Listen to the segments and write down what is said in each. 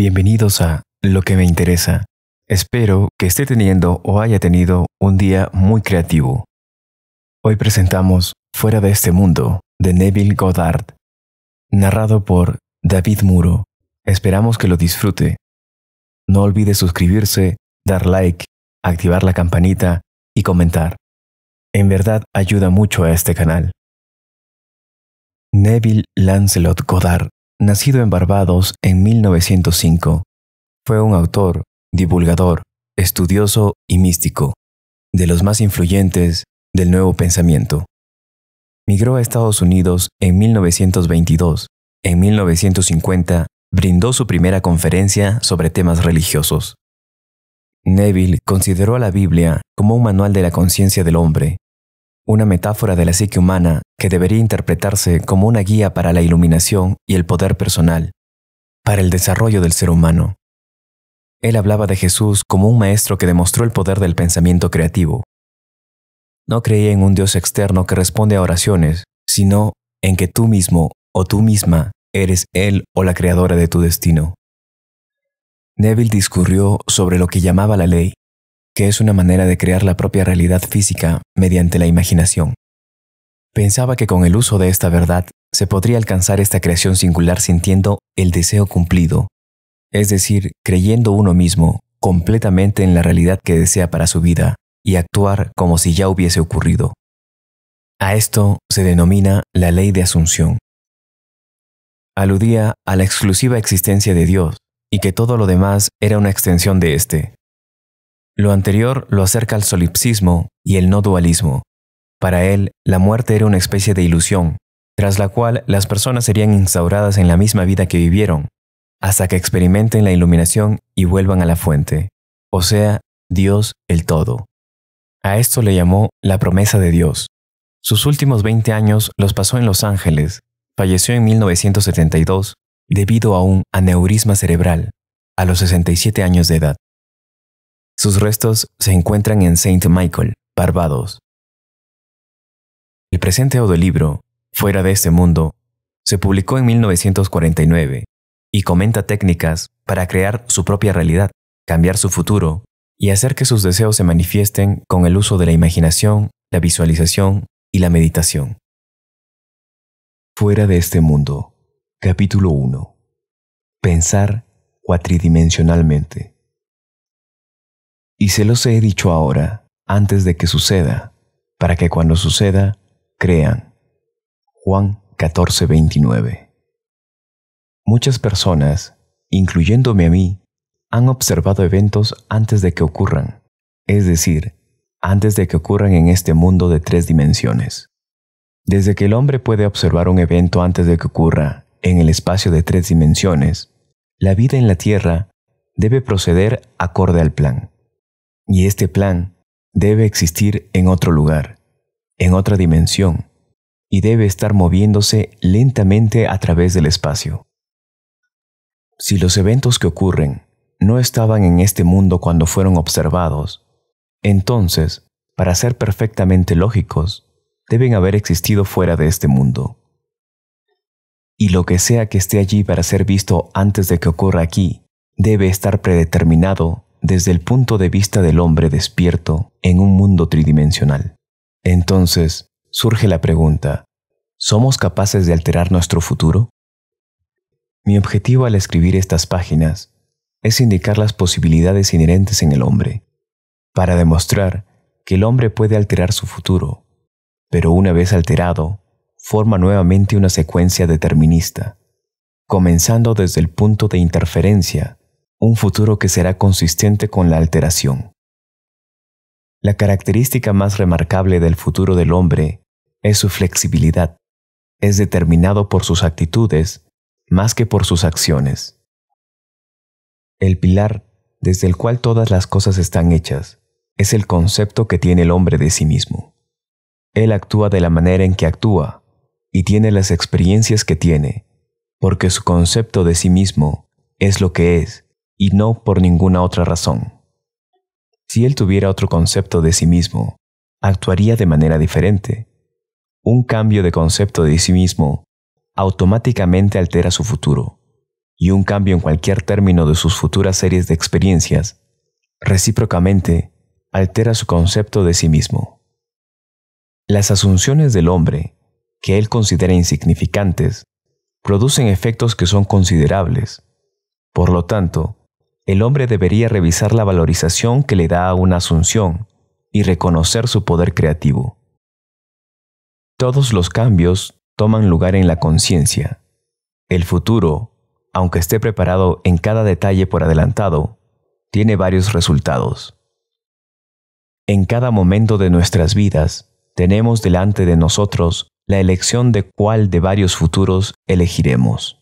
Bienvenidos a Lo que me interesa. Espero que esté teniendo o haya tenido un día muy creativo. Hoy presentamos Fuera de este mundo de Neville Goddard, narrado por David Muro. Esperamos que lo disfrute. No olvide suscribirse, dar like, activar la campanita y comentar. En verdad ayuda mucho a este canal. Neville Lancelot Goddard Nacido en Barbados en 1905, fue un autor, divulgador, estudioso y místico, de los más influyentes del nuevo pensamiento. Migró a Estados Unidos en 1922. En 1950 brindó su primera conferencia sobre temas religiosos. Neville consideró a la Biblia como un manual de la conciencia del hombre una metáfora de la psique humana que debería interpretarse como una guía para la iluminación y el poder personal, para el desarrollo del ser humano. Él hablaba de Jesús como un maestro que demostró el poder del pensamiento creativo. No creía en un Dios externo que responde a oraciones, sino en que tú mismo o tú misma eres Él o la creadora de tu destino. Neville discurrió sobre lo que llamaba la ley, que es una manera de crear la propia realidad física mediante la imaginación. Pensaba que con el uso de esta verdad se podría alcanzar esta creación singular sintiendo el deseo cumplido, es decir, creyendo uno mismo completamente en la realidad que desea para su vida y actuar como si ya hubiese ocurrido. A esto se denomina la ley de asunción. Aludía a la exclusiva existencia de Dios y que todo lo demás era una extensión de éste. Lo anterior lo acerca al solipsismo y el no dualismo. Para él, la muerte era una especie de ilusión, tras la cual las personas serían instauradas en la misma vida que vivieron, hasta que experimenten la iluminación y vuelvan a la fuente, o sea, Dios el todo. A esto le llamó la promesa de Dios. Sus últimos 20 años los pasó en Los Ángeles, falleció en 1972 debido a un aneurisma cerebral, a los 67 años de edad. Sus restos se encuentran en Saint Michael, Barbados. El presente libro, Fuera de este mundo, se publicó en 1949 y comenta técnicas para crear su propia realidad, cambiar su futuro y hacer que sus deseos se manifiesten con el uso de la imaginación, la visualización y la meditación. Fuera de este mundo, capítulo 1. Pensar cuatridimensionalmente. Y se los he dicho ahora, antes de que suceda, para que cuando suceda, crean. Juan 14:29 Muchas personas, incluyéndome a mí, han observado eventos antes de que ocurran, es decir, antes de que ocurran en este mundo de tres dimensiones. Desde que el hombre puede observar un evento antes de que ocurra en el espacio de tres dimensiones, la vida en la Tierra debe proceder acorde al plan. Y este plan debe existir en otro lugar, en otra dimensión, y debe estar moviéndose lentamente a través del espacio. Si los eventos que ocurren no estaban en este mundo cuando fueron observados, entonces, para ser perfectamente lógicos, deben haber existido fuera de este mundo. Y lo que sea que esté allí para ser visto antes de que ocurra aquí, debe estar predeterminado desde el punto de vista del hombre despierto en un mundo tridimensional. Entonces, surge la pregunta, ¿somos capaces de alterar nuestro futuro? Mi objetivo al escribir estas páginas es indicar las posibilidades inherentes en el hombre, para demostrar que el hombre puede alterar su futuro, pero una vez alterado, forma nuevamente una secuencia determinista, comenzando desde el punto de interferencia un futuro que será consistente con la alteración. La característica más remarcable del futuro del hombre es su flexibilidad. Es determinado por sus actitudes más que por sus acciones. El pilar desde el cual todas las cosas están hechas es el concepto que tiene el hombre de sí mismo. Él actúa de la manera en que actúa y tiene las experiencias que tiene, porque su concepto de sí mismo es lo que es y no por ninguna otra razón. Si él tuviera otro concepto de sí mismo, actuaría de manera diferente. Un cambio de concepto de sí mismo automáticamente altera su futuro, y un cambio en cualquier término de sus futuras series de experiencias, recíprocamente, altera su concepto de sí mismo. Las asunciones del hombre, que él considera insignificantes, producen efectos que son considerables. Por lo tanto, el hombre debería revisar la valorización que le da a una asunción y reconocer su poder creativo. Todos los cambios toman lugar en la conciencia. El futuro, aunque esté preparado en cada detalle por adelantado, tiene varios resultados. En cada momento de nuestras vidas, tenemos delante de nosotros la elección de cuál de varios futuros elegiremos.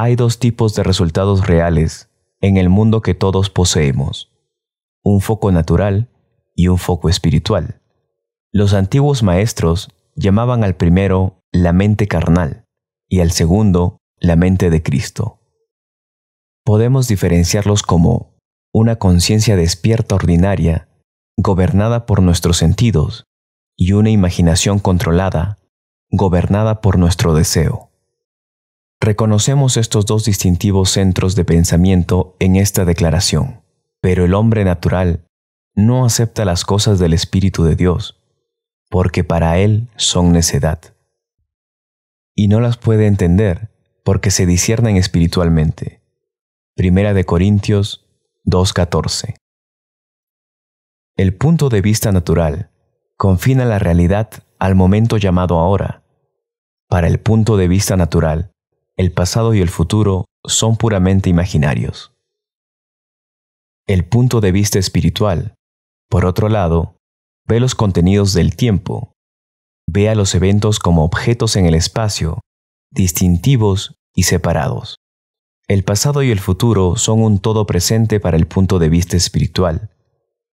Hay dos tipos de resultados reales en el mundo que todos poseemos, un foco natural y un foco espiritual. Los antiguos maestros llamaban al primero la mente carnal y al segundo la mente de Cristo. Podemos diferenciarlos como una conciencia despierta ordinaria, gobernada por nuestros sentidos, y una imaginación controlada, gobernada por nuestro deseo. Reconocemos estos dos distintivos centros de pensamiento en esta declaración, pero el hombre natural no acepta las cosas del Espíritu de Dios, porque para él son necedad. Y no las puede entender, porque se disciernen espiritualmente. Primera de Corintios 2.14. El punto de vista natural confina la realidad al momento llamado ahora. Para el punto de vista natural, el pasado y el futuro son puramente imaginarios. El punto de vista espiritual, por otro lado, ve los contenidos del tiempo, ve a los eventos como objetos en el espacio, distintivos y separados. El pasado y el futuro son un todo presente para el punto de vista espiritual.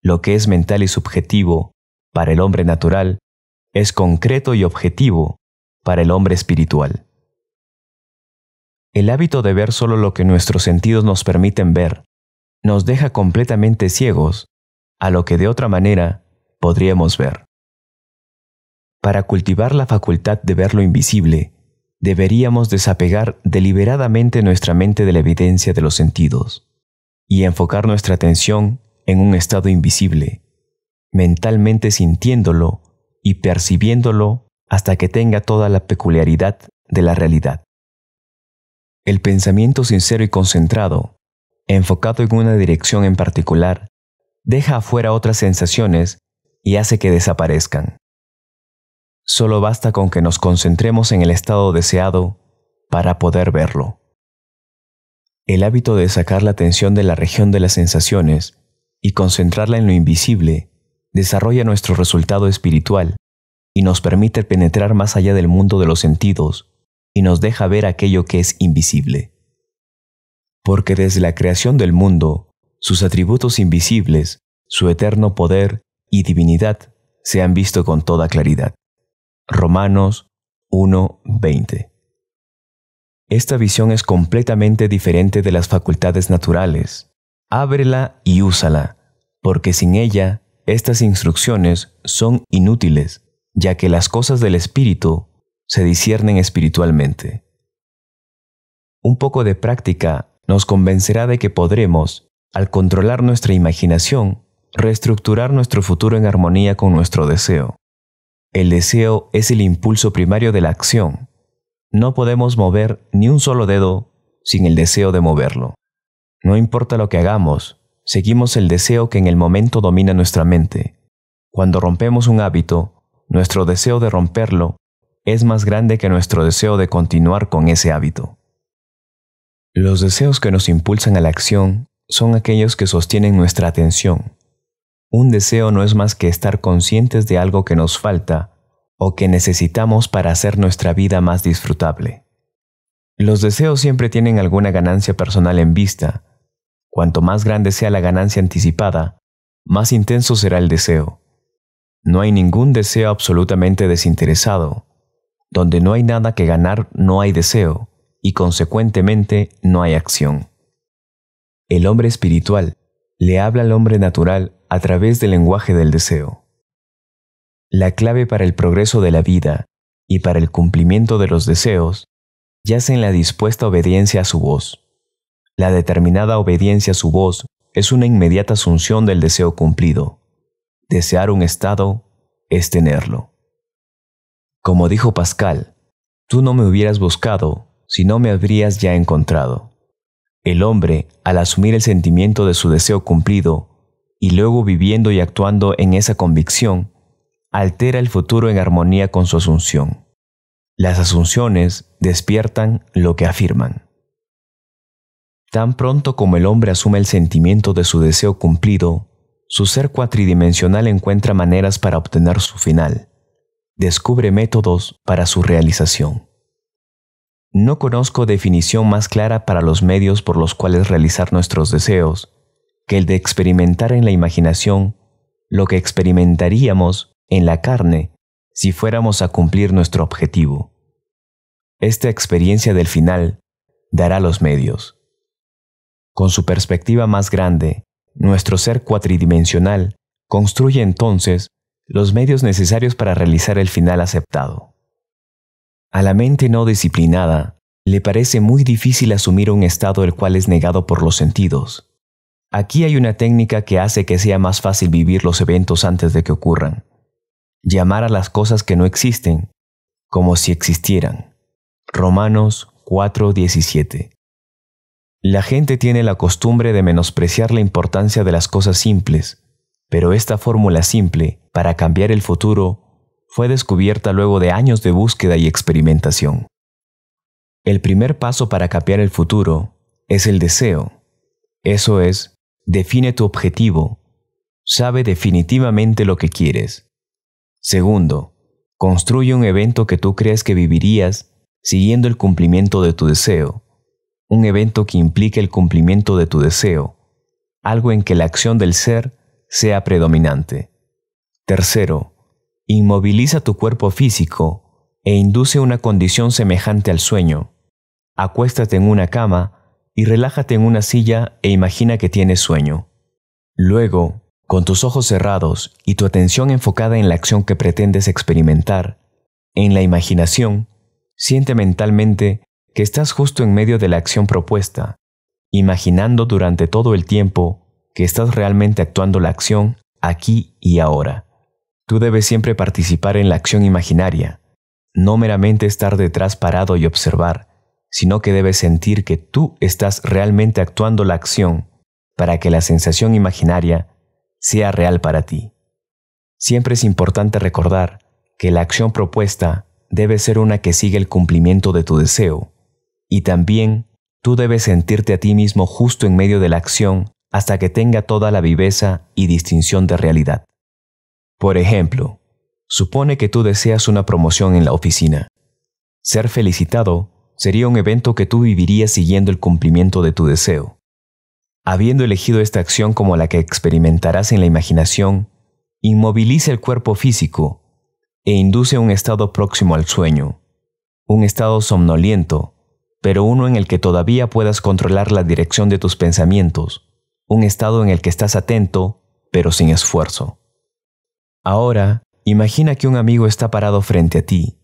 Lo que es mental y subjetivo para el hombre natural es concreto y objetivo para el hombre espiritual. El hábito de ver solo lo que nuestros sentidos nos permiten ver nos deja completamente ciegos a lo que de otra manera podríamos ver. Para cultivar la facultad de ver lo invisible, deberíamos desapegar deliberadamente nuestra mente de la evidencia de los sentidos y enfocar nuestra atención en un estado invisible, mentalmente sintiéndolo y percibiéndolo hasta que tenga toda la peculiaridad de la realidad. El pensamiento sincero y concentrado, enfocado en una dirección en particular, deja afuera otras sensaciones y hace que desaparezcan. Solo basta con que nos concentremos en el estado deseado para poder verlo. El hábito de sacar la atención de la región de las sensaciones y concentrarla en lo invisible desarrolla nuestro resultado espiritual y nos permite penetrar más allá del mundo de los sentidos y nos deja ver aquello que es invisible. Porque desde la creación del mundo, sus atributos invisibles, su eterno poder y divinidad se han visto con toda claridad. Romanos 1:20 Esta visión es completamente diferente de las facultades naturales. Ábrela y úsala, porque sin ella, estas instrucciones son inútiles, ya que las cosas del Espíritu se disciernen espiritualmente. Un poco de práctica nos convencerá de que podremos, al controlar nuestra imaginación, reestructurar nuestro futuro en armonía con nuestro deseo. El deseo es el impulso primario de la acción. No podemos mover ni un solo dedo sin el deseo de moverlo. No importa lo que hagamos, seguimos el deseo que en el momento domina nuestra mente. Cuando rompemos un hábito, nuestro deseo de romperlo es más grande que nuestro deseo de continuar con ese hábito. Los deseos que nos impulsan a la acción son aquellos que sostienen nuestra atención. Un deseo no es más que estar conscientes de algo que nos falta o que necesitamos para hacer nuestra vida más disfrutable. Los deseos siempre tienen alguna ganancia personal en vista. Cuanto más grande sea la ganancia anticipada, más intenso será el deseo. No hay ningún deseo absolutamente desinteresado, donde no hay nada que ganar, no hay deseo, y consecuentemente no hay acción. El hombre espiritual le habla al hombre natural a través del lenguaje del deseo. La clave para el progreso de la vida y para el cumplimiento de los deseos yace en la dispuesta obediencia a su voz. La determinada obediencia a su voz es una inmediata asunción del deseo cumplido. Desear un estado es tenerlo. Como dijo Pascal, tú no me hubieras buscado si no me habrías ya encontrado. El hombre, al asumir el sentimiento de su deseo cumplido, y luego viviendo y actuando en esa convicción, altera el futuro en armonía con su asunción. Las asunciones despiertan lo que afirman. Tan pronto como el hombre asume el sentimiento de su deseo cumplido, su ser cuatridimensional encuentra maneras para obtener su final descubre métodos para su realización. No conozco definición más clara para los medios por los cuales realizar nuestros deseos que el de experimentar en la imaginación lo que experimentaríamos en la carne si fuéramos a cumplir nuestro objetivo. Esta experiencia del final dará los medios. Con su perspectiva más grande, nuestro ser cuatridimensional construye entonces los medios necesarios para realizar el final aceptado. A la mente no disciplinada le parece muy difícil asumir un estado el cual es negado por los sentidos. Aquí hay una técnica que hace que sea más fácil vivir los eventos antes de que ocurran. Llamar a las cosas que no existen como si existieran. Romanos 4:17 La gente tiene la costumbre de menospreciar la importancia de las cosas simples pero esta fórmula simple para cambiar el futuro fue descubierta luego de años de búsqueda y experimentación. El primer paso para cambiar el futuro es el deseo. Eso es, define tu objetivo. Sabe definitivamente lo que quieres. Segundo, construye un evento que tú crees que vivirías siguiendo el cumplimiento de tu deseo. Un evento que implique el cumplimiento de tu deseo. Algo en que la acción del ser sea predominante. Tercero, inmoviliza tu cuerpo físico e induce una condición semejante al sueño. Acuéstate en una cama y relájate en una silla e imagina que tienes sueño. Luego, con tus ojos cerrados y tu atención enfocada en la acción que pretendes experimentar, en la imaginación, siente mentalmente que estás justo en medio de la acción propuesta, imaginando durante todo el tiempo que estás realmente actuando la acción aquí y ahora. Tú debes siempre participar en la acción imaginaria, no meramente estar detrás parado y observar, sino que debes sentir que tú estás realmente actuando la acción para que la sensación imaginaria sea real para ti. Siempre es importante recordar que la acción propuesta debe ser una que sigue el cumplimiento de tu deseo, y también tú debes sentirte a ti mismo justo en medio de la acción hasta que tenga toda la viveza y distinción de realidad. Por ejemplo, supone que tú deseas una promoción en la oficina. Ser felicitado sería un evento que tú vivirías siguiendo el cumplimiento de tu deseo. Habiendo elegido esta acción como la que experimentarás en la imaginación, inmoviliza el cuerpo físico e induce un estado próximo al sueño, un estado somnoliento, pero uno en el que todavía puedas controlar la dirección de tus pensamientos un estado en el que estás atento, pero sin esfuerzo. Ahora, imagina que un amigo está parado frente a ti.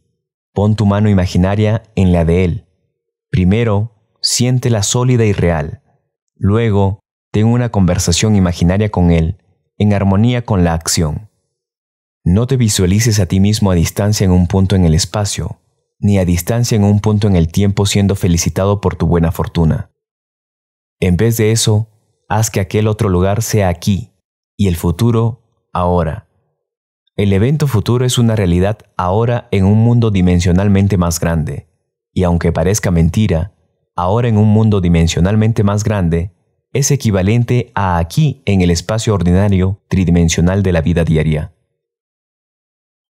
Pon tu mano imaginaria en la de él. Primero, siéntela sólida y real. Luego, ten una conversación imaginaria con él, en armonía con la acción. No te visualices a ti mismo a distancia en un punto en el espacio, ni a distancia en un punto en el tiempo siendo felicitado por tu buena fortuna. En vez de eso, Haz que aquel otro lugar sea aquí y el futuro ahora. El evento futuro es una realidad ahora en un mundo dimensionalmente más grande. Y aunque parezca mentira, ahora en un mundo dimensionalmente más grande es equivalente a aquí en el espacio ordinario tridimensional de la vida diaria.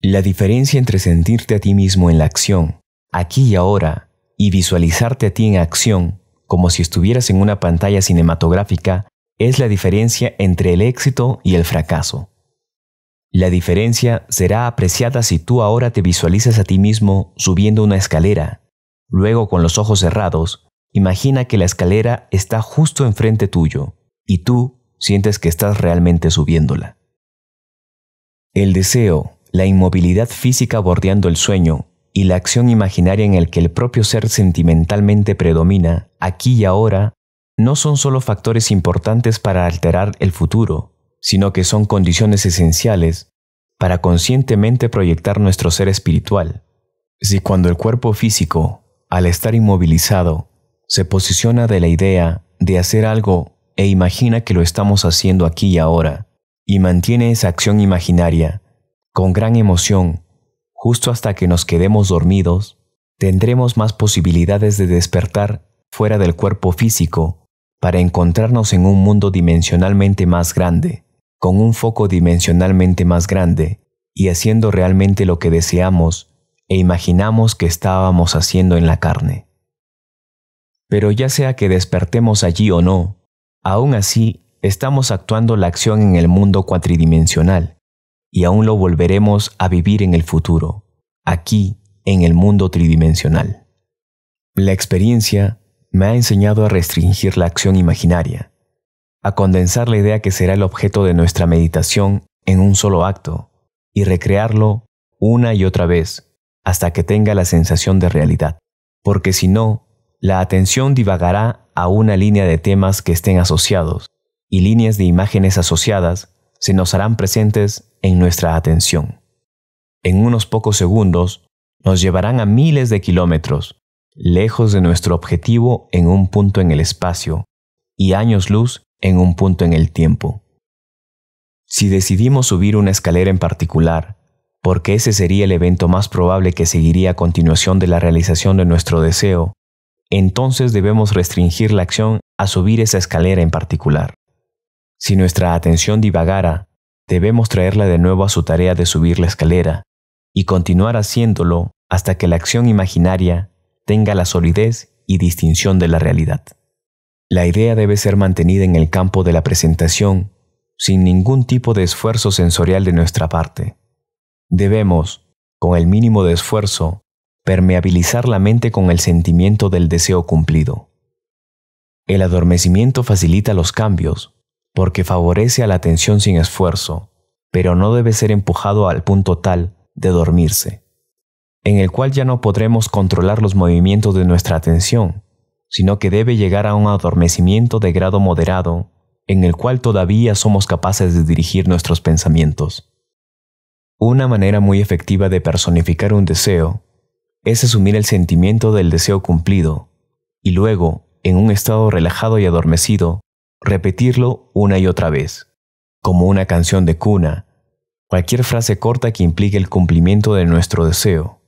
La diferencia entre sentirte a ti mismo en la acción, aquí y ahora, y visualizarte a ti en acción como si estuvieras en una pantalla cinematográfica, es la diferencia entre el éxito y el fracaso. La diferencia será apreciada si tú ahora te visualizas a ti mismo subiendo una escalera. Luego, con los ojos cerrados, imagina que la escalera está justo enfrente tuyo y tú sientes que estás realmente subiéndola. El deseo, la inmovilidad física bordeando el sueño, y la acción imaginaria en el que el propio ser sentimentalmente predomina, aquí y ahora, no son solo factores importantes para alterar el futuro, sino que son condiciones esenciales para conscientemente proyectar nuestro ser espiritual. Si cuando el cuerpo físico, al estar inmovilizado, se posiciona de la idea de hacer algo e imagina que lo estamos haciendo aquí y ahora, y mantiene esa acción imaginaria, con gran emoción, justo hasta que nos quedemos dormidos, tendremos más posibilidades de despertar fuera del cuerpo físico para encontrarnos en un mundo dimensionalmente más grande, con un foco dimensionalmente más grande, y haciendo realmente lo que deseamos e imaginamos que estábamos haciendo en la carne. Pero ya sea que despertemos allí o no, aún así estamos actuando la acción en el mundo cuatridimensional, y aún lo volveremos a vivir en el futuro, aquí en el mundo tridimensional. La experiencia me ha enseñado a restringir la acción imaginaria, a condensar la idea que será el objeto de nuestra meditación en un solo acto y recrearlo una y otra vez hasta que tenga la sensación de realidad, porque si no, la atención divagará a una línea de temas que estén asociados y líneas de imágenes asociadas se nos harán presentes en nuestra atención. En unos pocos segundos nos llevarán a miles de kilómetros, lejos de nuestro objetivo en un punto en el espacio y años luz en un punto en el tiempo. Si decidimos subir una escalera en particular, porque ese sería el evento más probable que seguiría a continuación de la realización de nuestro deseo, entonces debemos restringir la acción a subir esa escalera en particular. Si nuestra atención divagara, debemos traerla de nuevo a su tarea de subir la escalera y continuar haciéndolo hasta que la acción imaginaria tenga la solidez y distinción de la realidad. La idea debe ser mantenida en el campo de la presentación sin ningún tipo de esfuerzo sensorial de nuestra parte. Debemos, con el mínimo de esfuerzo, permeabilizar la mente con el sentimiento del deseo cumplido. El adormecimiento facilita los cambios, porque favorece a la atención sin esfuerzo, pero no debe ser empujado al punto tal de dormirse, en el cual ya no podremos controlar los movimientos de nuestra atención, sino que debe llegar a un adormecimiento de grado moderado, en el cual todavía somos capaces de dirigir nuestros pensamientos. Una manera muy efectiva de personificar un deseo es asumir el sentimiento del deseo cumplido, y luego, en un estado relajado y adormecido, repetirlo una y otra vez, como una canción de cuna, cualquier frase corta que implique el cumplimiento de nuestro deseo,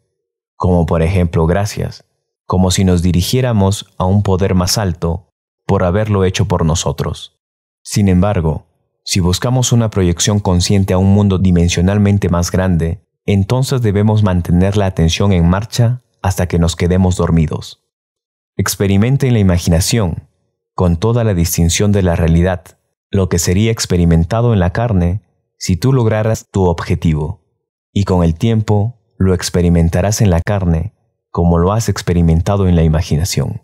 como por ejemplo gracias, como si nos dirigiéramos a un poder más alto por haberlo hecho por nosotros. Sin embargo, si buscamos una proyección consciente a un mundo dimensionalmente más grande, entonces debemos mantener la atención en marcha hasta que nos quedemos dormidos. Experimenten la imaginación con toda la distinción de la realidad, lo que sería experimentado en la carne si tú lograras tu objetivo. Y con el tiempo lo experimentarás en la carne como lo has experimentado en la imaginación.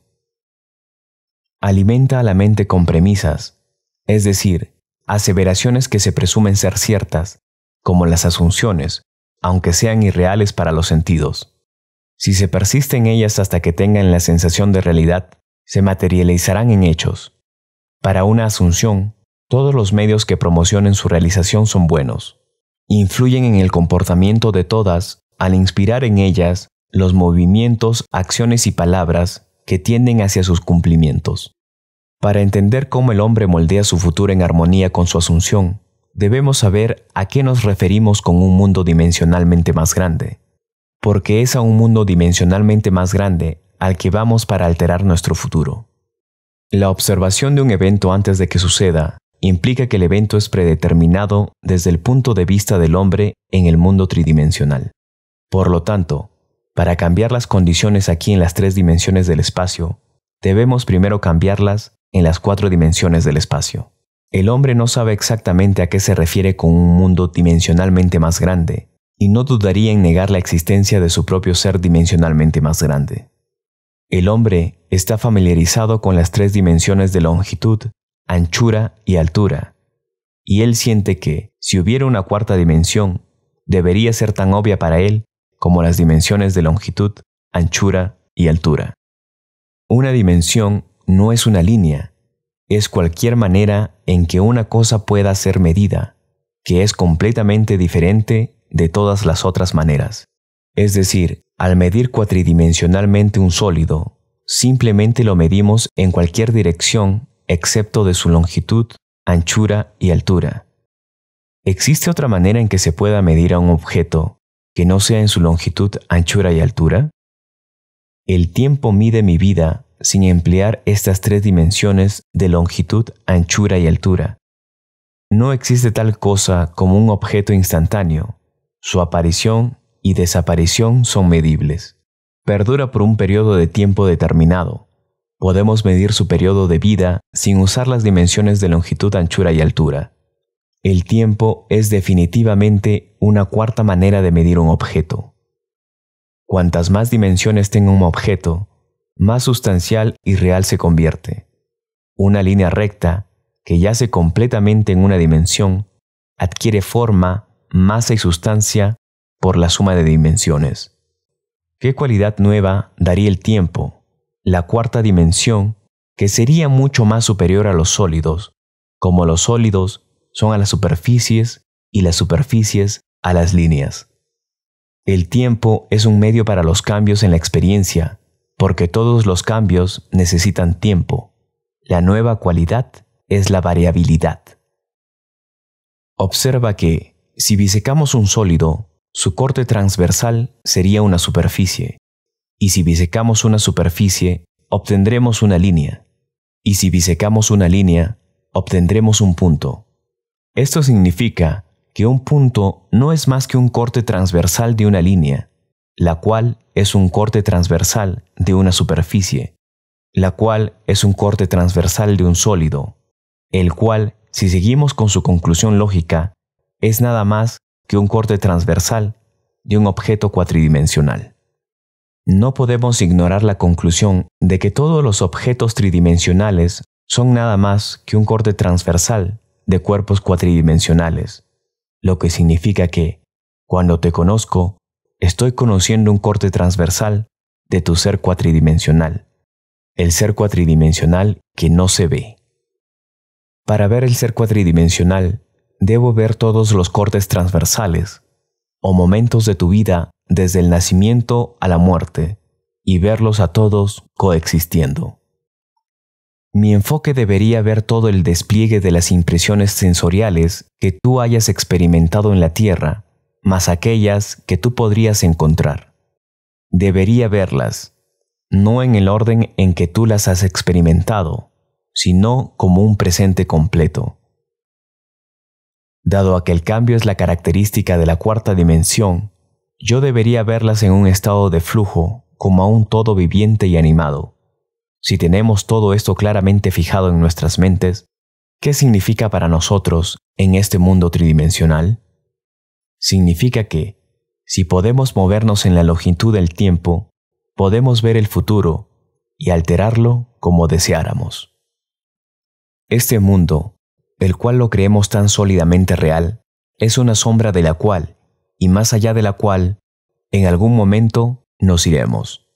Alimenta a la mente con premisas, es decir, aseveraciones que se presumen ser ciertas, como las asunciones, aunque sean irreales para los sentidos. Si se persiste en ellas hasta que tengan la sensación de realidad, se materializarán en hechos. Para una asunción, todos los medios que promocionen su realización son buenos. Influyen en el comportamiento de todas al inspirar en ellas los movimientos, acciones y palabras que tienden hacia sus cumplimientos. Para entender cómo el hombre moldea su futuro en armonía con su asunción, debemos saber a qué nos referimos con un mundo dimensionalmente más grande. Porque es a un mundo dimensionalmente más grande al que vamos para alterar nuestro futuro. La observación de un evento antes de que suceda implica que el evento es predeterminado desde el punto de vista del hombre en el mundo tridimensional. Por lo tanto, para cambiar las condiciones aquí en las tres dimensiones del espacio, debemos primero cambiarlas en las cuatro dimensiones del espacio. El hombre no sabe exactamente a qué se refiere con un mundo dimensionalmente más grande, y no dudaría en negar la existencia de su propio ser dimensionalmente más grande. El hombre está familiarizado con las tres dimensiones de longitud, anchura y altura, y él siente que, si hubiera una cuarta dimensión, debería ser tan obvia para él como las dimensiones de longitud, anchura y altura. Una dimensión no es una línea, es cualquier manera en que una cosa pueda ser medida, que es completamente diferente de todas las otras maneras. Es decir, al medir cuatridimensionalmente un sólido, simplemente lo medimos en cualquier dirección excepto de su longitud, anchura y altura. ¿Existe otra manera en que se pueda medir a un objeto que no sea en su longitud, anchura y altura? El tiempo mide mi vida sin emplear estas tres dimensiones de longitud, anchura y altura. No existe tal cosa como un objeto instantáneo. Su aparición y desaparición son medibles. Perdura por un periodo de tiempo determinado. Podemos medir su periodo de vida sin usar las dimensiones de longitud, anchura y altura. El tiempo es definitivamente una cuarta manera de medir un objeto. Cuantas más dimensiones tenga un objeto, más sustancial y real se convierte. Una línea recta, que yace completamente en una dimensión, adquiere forma, masa y sustancia por la suma de dimensiones. ¿Qué cualidad nueva daría el tiempo, la cuarta dimensión, que sería mucho más superior a los sólidos, como los sólidos son a las superficies y las superficies a las líneas? El tiempo es un medio para los cambios en la experiencia, porque todos los cambios necesitan tiempo. La nueva cualidad es la variabilidad. Observa que, si bisecamos un sólido, su corte transversal sería una superficie, y si bisecamos una superficie, obtendremos una línea, y si bisecamos una línea, obtendremos un punto. Esto significa que un punto no es más que un corte transversal de una línea, la cual es un corte transversal de una superficie, la cual es un corte transversal de un sólido, el cual, si seguimos con su conclusión lógica, es nada más que un corte transversal de un objeto cuatridimensional. No podemos ignorar la conclusión de que todos los objetos tridimensionales son nada más que un corte transversal de cuerpos cuatridimensionales, lo que significa que, cuando te conozco, estoy conociendo un corte transversal de tu ser cuatridimensional, el ser cuatridimensional que no se ve. Para ver el ser cuatridimensional, debo ver todos los cortes transversales o momentos de tu vida desde el nacimiento a la muerte y verlos a todos coexistiendo. Mi enfoque debería ver todo el despliegue de las impresiones sensoriales que tú hayas experimentado en la Tierra, más aquellas que tú podrías encontrar. Debería verlas, no en el orden en que tú las has experimentado, sino como un presente completo. Dado a que el cambio es la característica de la cuarta dimensión, yo debería verlas en un estado de flujo, como a un todo viviente y animado. Si tenemos todo esto claramente fijado en nuestras mentes, ¿qué significa para nosotros en este mundo tridimensional? Significa que, si podemos movernos en la longitud del tiempo, podemos ver el futuro y alterarlo como deseáramos. Este mundo, el cual lo creemos tan sólidamente real, es una sombra de la cual, y más allá de la cual, en algún momento nos iremos.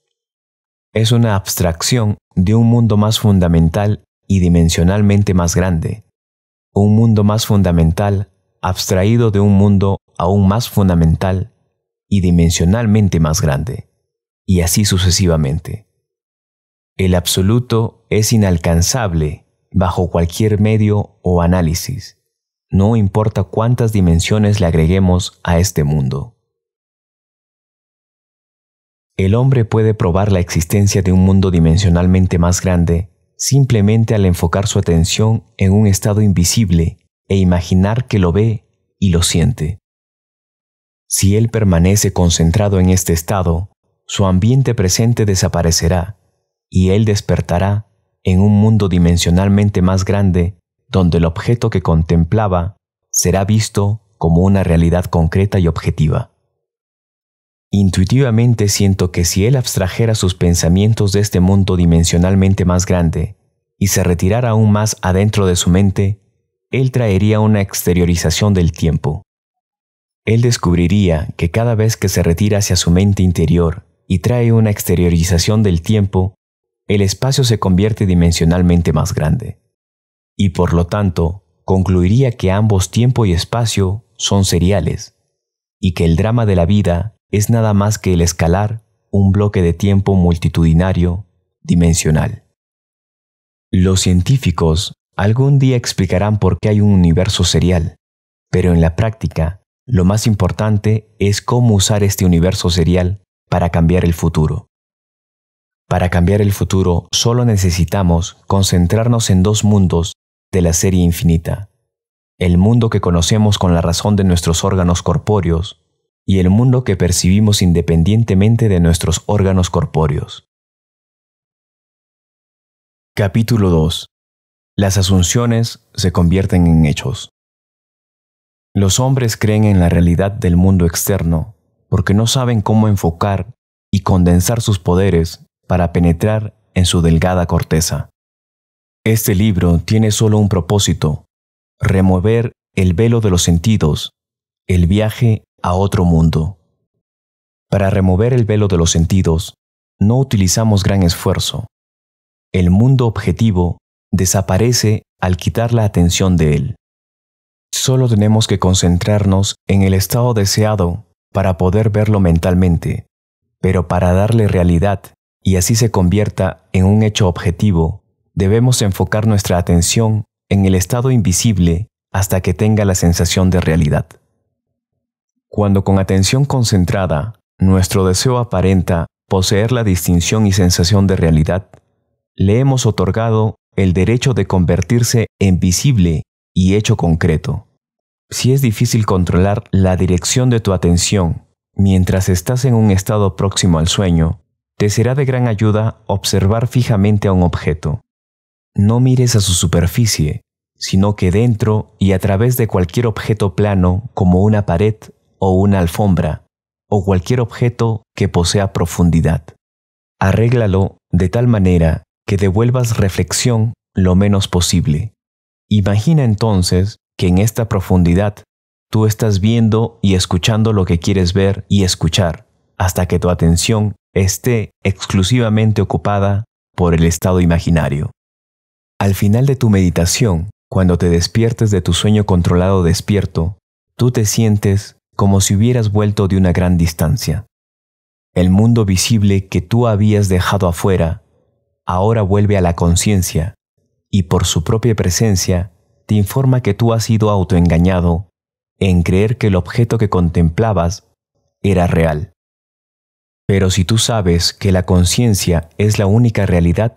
Es una abstracción de un mundo más fundamental y dimensionalmente más grande, un mundo más fundamental abstraído de un mundo aún más fundamental y dimensionalmente más grande, y así sucesivamente. El absoluto es inalcanzable bajo cualquier medio o análisis, no importa cuántas dimensiones le agreguemos a este mundo. El hombre puede probar la existencia de un mundo dimensionalmente más grande simplemente al enfocar su atención en un estado invisible e imaginar que lo ve y lo siente. Si él permanece concentrado en este estado, su ambiente presente desaparecerá y él despertará en un mundo dimensionalmente más grande donde el objeto que contemplaba será visto como una realidad concreta y objetiva. Intuitivamente siento que si él abstrajera sus pensamientos de este mundo dimensionalmente más grande y se retirara aún más adentro de su mente, él traería una exteriorización del tiempo. Él descubriría que cada vez que se retira hacia su mente interior y trae una exteriorización del tiempo, el espacio se convierte dimensionalmente más grande, y por lo tanto, concluiría que ambos tiempo y espacio son seriales, y que el drama de la vida es nada más que el escalar un bloque de tiempo multitudinario, dimensional. Los científicos algún día explicarán por qué hay un universo serial, pero en la práctica, lo más importante es cómo usar este universo serial para cambiar el futuro. Para cambiar el futuro solo necesitamos concentrarnos en dos mundos de la serie infinita. El mundo que conocemos con la razón de nuestros órganos corpóreos y el mundo que percibimos independientemente de nuestros órganos corpóreos. Capítulo 2. Las asunciones se convierten en hechos. Los hombres creen en la realidad del mundo externo porque no saben cómo enfocar y condensar sus poderes para penetrar en su delgada corteza. Este libro tiene solo un propósito, remover el velo de los sentidos, el viaje a otro mundo. Para remover el velo de los sentidos, no utilizamos gran esfuerzo. El mundo objetivo desaparece al quitar la atención de él. Solo tenemos que concentrarnos en el estado deseado para poder verlo mentalmente, pero para darle realidad y así se convierta en un hecho objetivo, debemos enfocar nuestra atención en el estado invisible hasta que tenga la sensación de realidad. Cuando con atención concentrada nuestro deseo aparenta poseer la distinción y sensación de realidad, le hemos otorgado el derecho de convertirse en visible y hecho concreto. Si es difícil controlar la dirección de tu atención mientras estás en un estado próximo al sueño, te será de gran ayuda observar fijamente a un objeto. No mires a su superficie, sino que dentro y a través de cualquier objeto plano como una pared o una alfombra, o cualquier objeto que posea profundidad. Arréglalo de tal manera que devuelvas reflexión lo menos posible. Imagina entonces que en esta profundidad tú estás viendo y escuchando lo que quieres ver y escuchar, hasta que tu atención esté exclusivamente ocupada por el estado imaginario. Al final de tu meditación, cuando te despiertes de tu sueño controlado despierto, tú te sientes como si hubieras vuelto de una gran distancia. El mundo visible que tú habías dejado afuera ahora vuelve a la conciencia y por su propia presencia te informa que tú has sido autoengañado en creer que el objeto que contemplabas era real. Pero si tú sabes que la conciencia es la única realidad,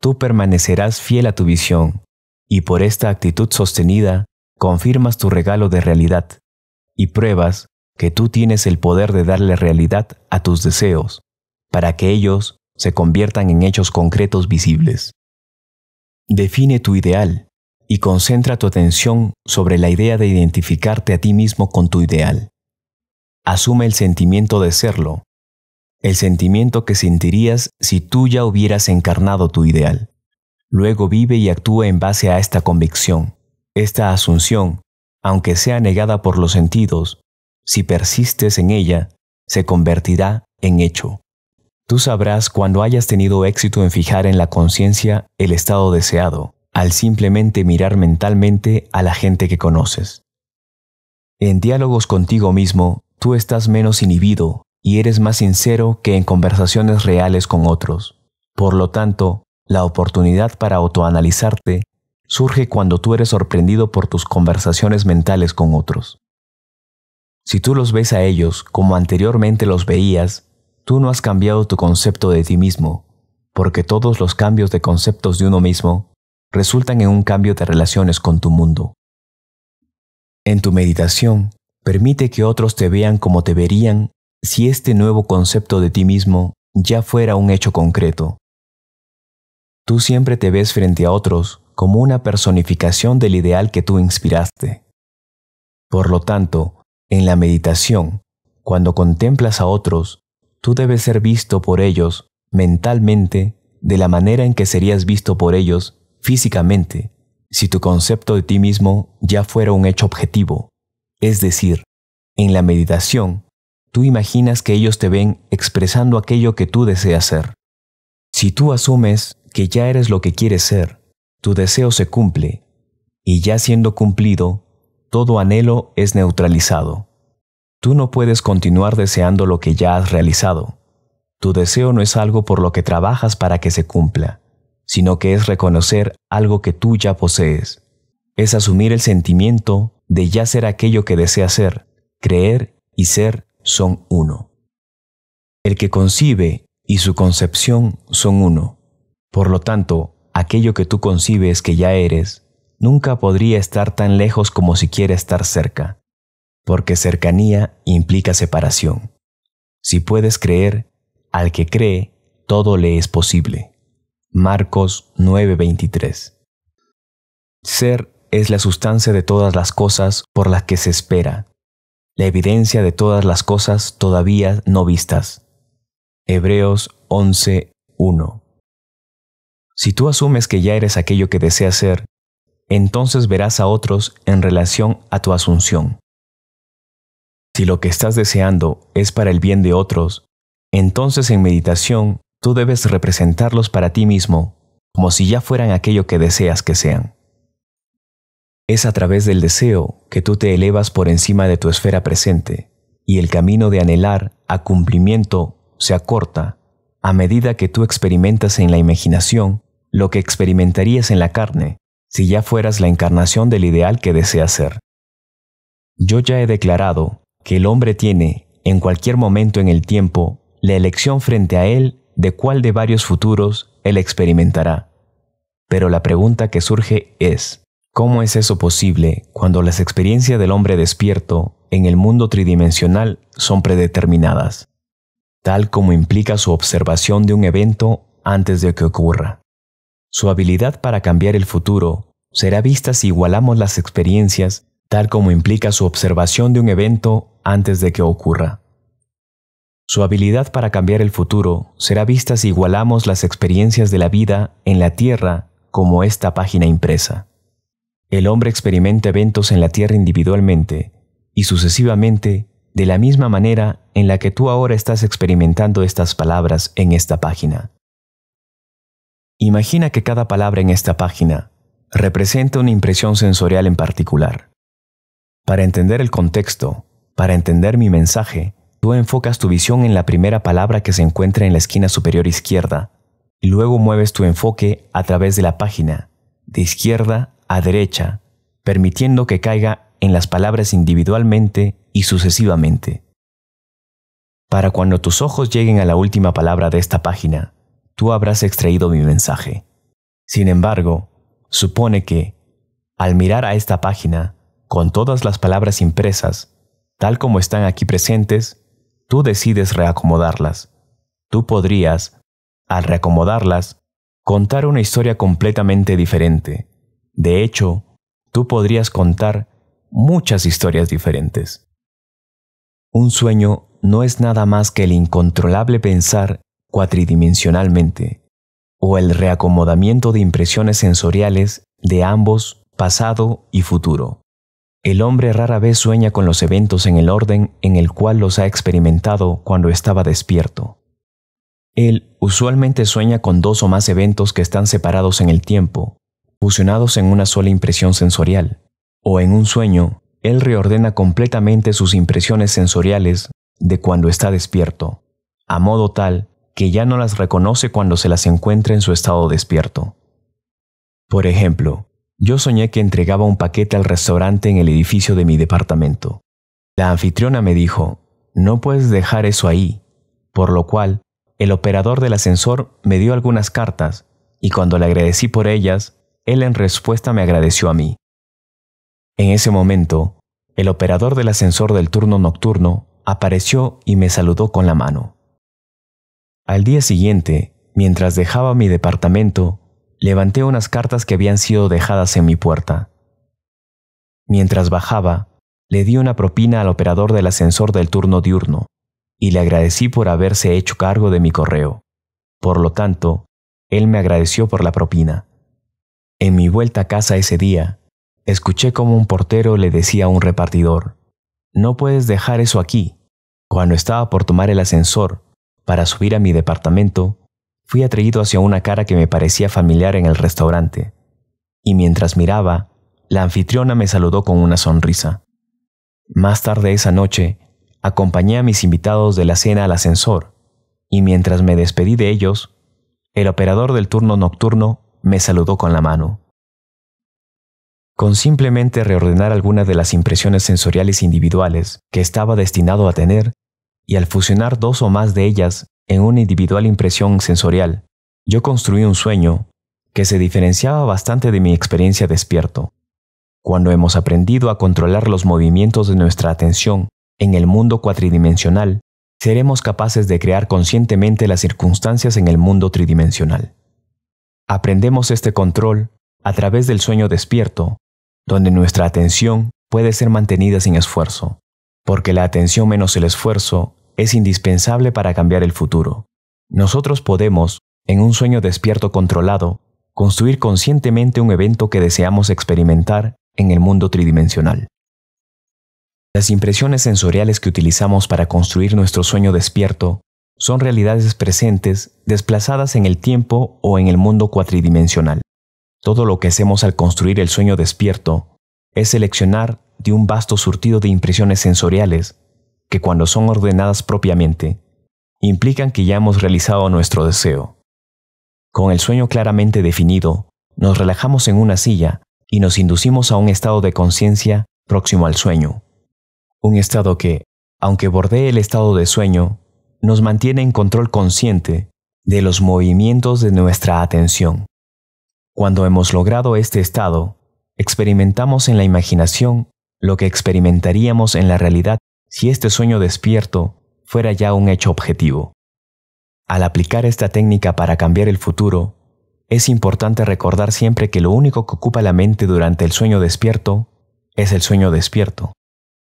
tú permanecerás fiel a tu visión, y por esta actitud sostenida, confirmas tu regalo de realidad, y pruebas que tú tienes el poder de darle realidad a tus deseos, para que ellos se conviertan en hechos concretos visibles. Define tu ideal y concentra tu atención sobre la idea de identificarte a ti mismo con tu ideal. Asume el sentimiento de serlo el sentimiento que sentirías si tú ya hubieras encarnado tu ideal. Luego vive y actúa en base a esta convicción, esta asunción, aunque sea negada por los sentidos, si persistes en ella, se convertirá en hecho. Tú sabrás cuando hayas tenido éxito en fijar en la conciencia el estado deseado, al simplemente mirar mentalmente a la gente que conoces. En diálogos contigo mismo, tú estás menos inhibido, y eres más sincero que en conversaciones reales con otros. Por lo tanto, la oportunidad para autoanalizarte surge cuando tú eres sorprendido por tus conversaciones mentales con otros. Si tú los ves a ellos como anteriormente los veías, tú no has cambiado tu concepto de ti mismo, porque todos los cambios de conceptos de uno mismo resultan en un cambio de relaciones con tu mundo. En tu meditación, permite que otros te vean como te verían si este nuevo concepto de ti mismo ya fuera un hecho concreto. Tú siempre te ves frente a otros como una personificación del ideal que tú inspiraste. Por lo tanto, en la meditación, cuando contemplas a otros, tú debes ser visto por ellos mentalmente de la manera en que serías visto por ellos físicamente, si tu concepto de ti mismo ya fuera un hecho objetivo. Es decir, en la meditación, tú imaginas que ellos te ven expresando aquello que tú deseas ser. Si tú asumes que ya eres lo que quieres ser, tu deseo se cumple, y ya siendo cumplido, todo anhelo es neutralizado. Tú no puedes continuar deseando lo que ya has realizado. Tu deseo no es algo por lo que trabajas para que se cumpla, sino que es reconocer algo que tú ya posees. Es asumir el sentimiento de ya ser aquello que deseas ser, creer y ser son uno. El que concibe y su concepción son uno. Por lo tanto, aquello que tú concibes que ya eres, nunca podría estar tan lejos como si estar cerca, porque cercanía implica separación. Si puedes creer, al que cree, todo le es posible. Marcos 9:23 Ser es la sustancia de todas las cosas por las que se espera, la evidencia de todas las cosas todavía no vistas. Hebreos 11.1 Si tú asumes que ya eres aquello que deseas ser, entonces verás a otros en relación a tu asunción. Si lo que estás deseando es para el bien de otros, entonces en meditación tú debes representarlos para ti mismo como si ya fueran aquello que deseas que sean. Es a través del deseo que tú te elevas por encima de tu esfera presente y el camino de anhelar a cumplimiento se acorta a medida que tú experimentas en la imaginación lo que experimentarías en la carne si ya fueras la encarnación del ideal que deseas ser. Yo ya he declarado que el hombre tiene, en cualquier momento en el tiempo, la elección frente a él de cuál de varios futuros él experimentará. Pero la pregunta que surge es, ¿Cómo es eso posible cuando las experiencias del hombre despierto en el mundo tridimensional son predeterminadas, tal como implica su observación de un evento antes de que ocurra? Su habilidad para cambiar el futuro será vista si igualamos las experiencias tal como implica su observación de un evento antes de que ocurra. Su habilidad para cambiar el futuro será vista si igualamos las experiencias de la vida en la Tierra como esta página impresa. El hombre experimenta eventos en la Tierra individualmente y sucesivamente de la misma manera en la que tú ahora estás experimentando estas palabras en esta página. Imagina que cada palabra en esta página representa una impresión sensorial en particular. Para entender el contexto, para entender mi mensaje, tú enfocas tu visión en la primera palabra que se encuentra en la esquina superior izquierda y luego mueves tu enfoque a través de la página, de izquierda a derecha, permitiendo que caiga en las palabras individualmente y sucesivamente. Para cuando tus ojos lleguen a la última palabra de esta página, tú habrás extraído mi mensaje. Sin embargo, supone que, al mirar a esta página, con todas las palabras impresas, tal como están aquí presentes, tú decides reacomodarlas. Tú podrías, al reacomodarlas, contar una historia completamente diferente, de hecho, tú podrías contar muchas historias diferentes. Un sueño no es nada más que el incontrolable pensar cuatridimensionalmente o el reacomodamiento de impresiones sensoriales de ambos pasado y futuro. El hombre rara vez sueña con los eventos en el orden en el cual los ha experimentado cuando estaba despierto. Él usualmente sueña con dos o más eventos que están separados en el tiempo, fusionados en una sola impresión sensorial. O en un sueño, él reordena completamente sus impresiones sensoriales de cuando está despierto, a modo tal que ya no las reconoce cuando se las encuentra en su estado despierto. Por ejemplo, yo soñé que entregaba un paquete al restaurante en el edificio de mi departamento. La anfitriona me dijo, no puedes dejar eso ahí, por lo cual el operador del ascensor me dio algunas cartas y cuando le agradecí por ellas, él en respuesta me agradeció a mí. En ese momento, el operador del ascensor del turno nocturno apareció y me saludó con la mano. Al día siguiente, mientras dejaba mi departamento, levanté unas cartas que habían sido dejadas en mi puerta. Mientras bajaba, le di una propina al operador del ascensor del turno diurno y le agradecí por haberse hecho cargo de mi correo. Por lo tanto, él me agradeció por la propina. En mi vuelta a casa ese día, escuché como un portero le decía a un repartidor, no puedes dejar eso aquí. Cuando estaba por tomar el ascensor para subir a mi departamento, fui atraído hacia una cara que me parecía familiar en el restaurante, y mientras miraba, la anfitriona me saludó con una sonrisa. Más tarde esa noche, acompañé a mis invitados de la cena al ascensor, y mientras me despedí de ellos, el operador del turno nocturno me saludó con la mano. Con simplemente reordenar algunas de las impresiones sensoriales individuales que estaba destinado a tener, y al fusionar dos o más de ellas en una individual impresión sensorial, yo construí un sueño que se diferenciaba bastante de mi experiencia despierto. Cuando hemos aprendido a controlar los movimientos de nuestra atención en el mundo cuatridimensional, seremos capaces de crear conscientemente las circunstancias en el mundo tridimensional. Aprendemos este control a través del sueño despierto, donde nuestra atención puede ser mantenida sin esfuerzo, porque la atención menos el esfuerzo es indispensable para cambiar el futuro. Nosotros podemos, en un sueño despierto controlado, construir conscientemente un evento que deseamos experimentar en el mundo tridimensional. Las impresiones sensoriales que utilizamos para construir nuestro sueño despierto son realidades presentes desplazadas en el tiempo o en el mundo cuatridimensional. Todo lo que hacemos al construir el sueño despierto es seleccionar de un vasto surtido de impresiones sensoriales que cuando son ordenadas propiamente, implican que ya hemos realizado nuestro deseo. Con el sueño claramente definido, nos relajamos en una silla y nos inducimos a un estado de conciencia próximo al sueño. Un estado que, aunque bordee el estado de sueño, nos mantiene en control consciente de los movimientos de nuestra atención. Cuando hemos logrado este estado, experimentamos en la imaginación lo que experimentaríamos en la realidad si este sueño despierto fuera ya un hecho objetivo. Al aplicar esta técnica para cambiar el futuro, es importante recordar siempre que lo único que ocupa la mente durante el sueño despierto es el sueño despierto.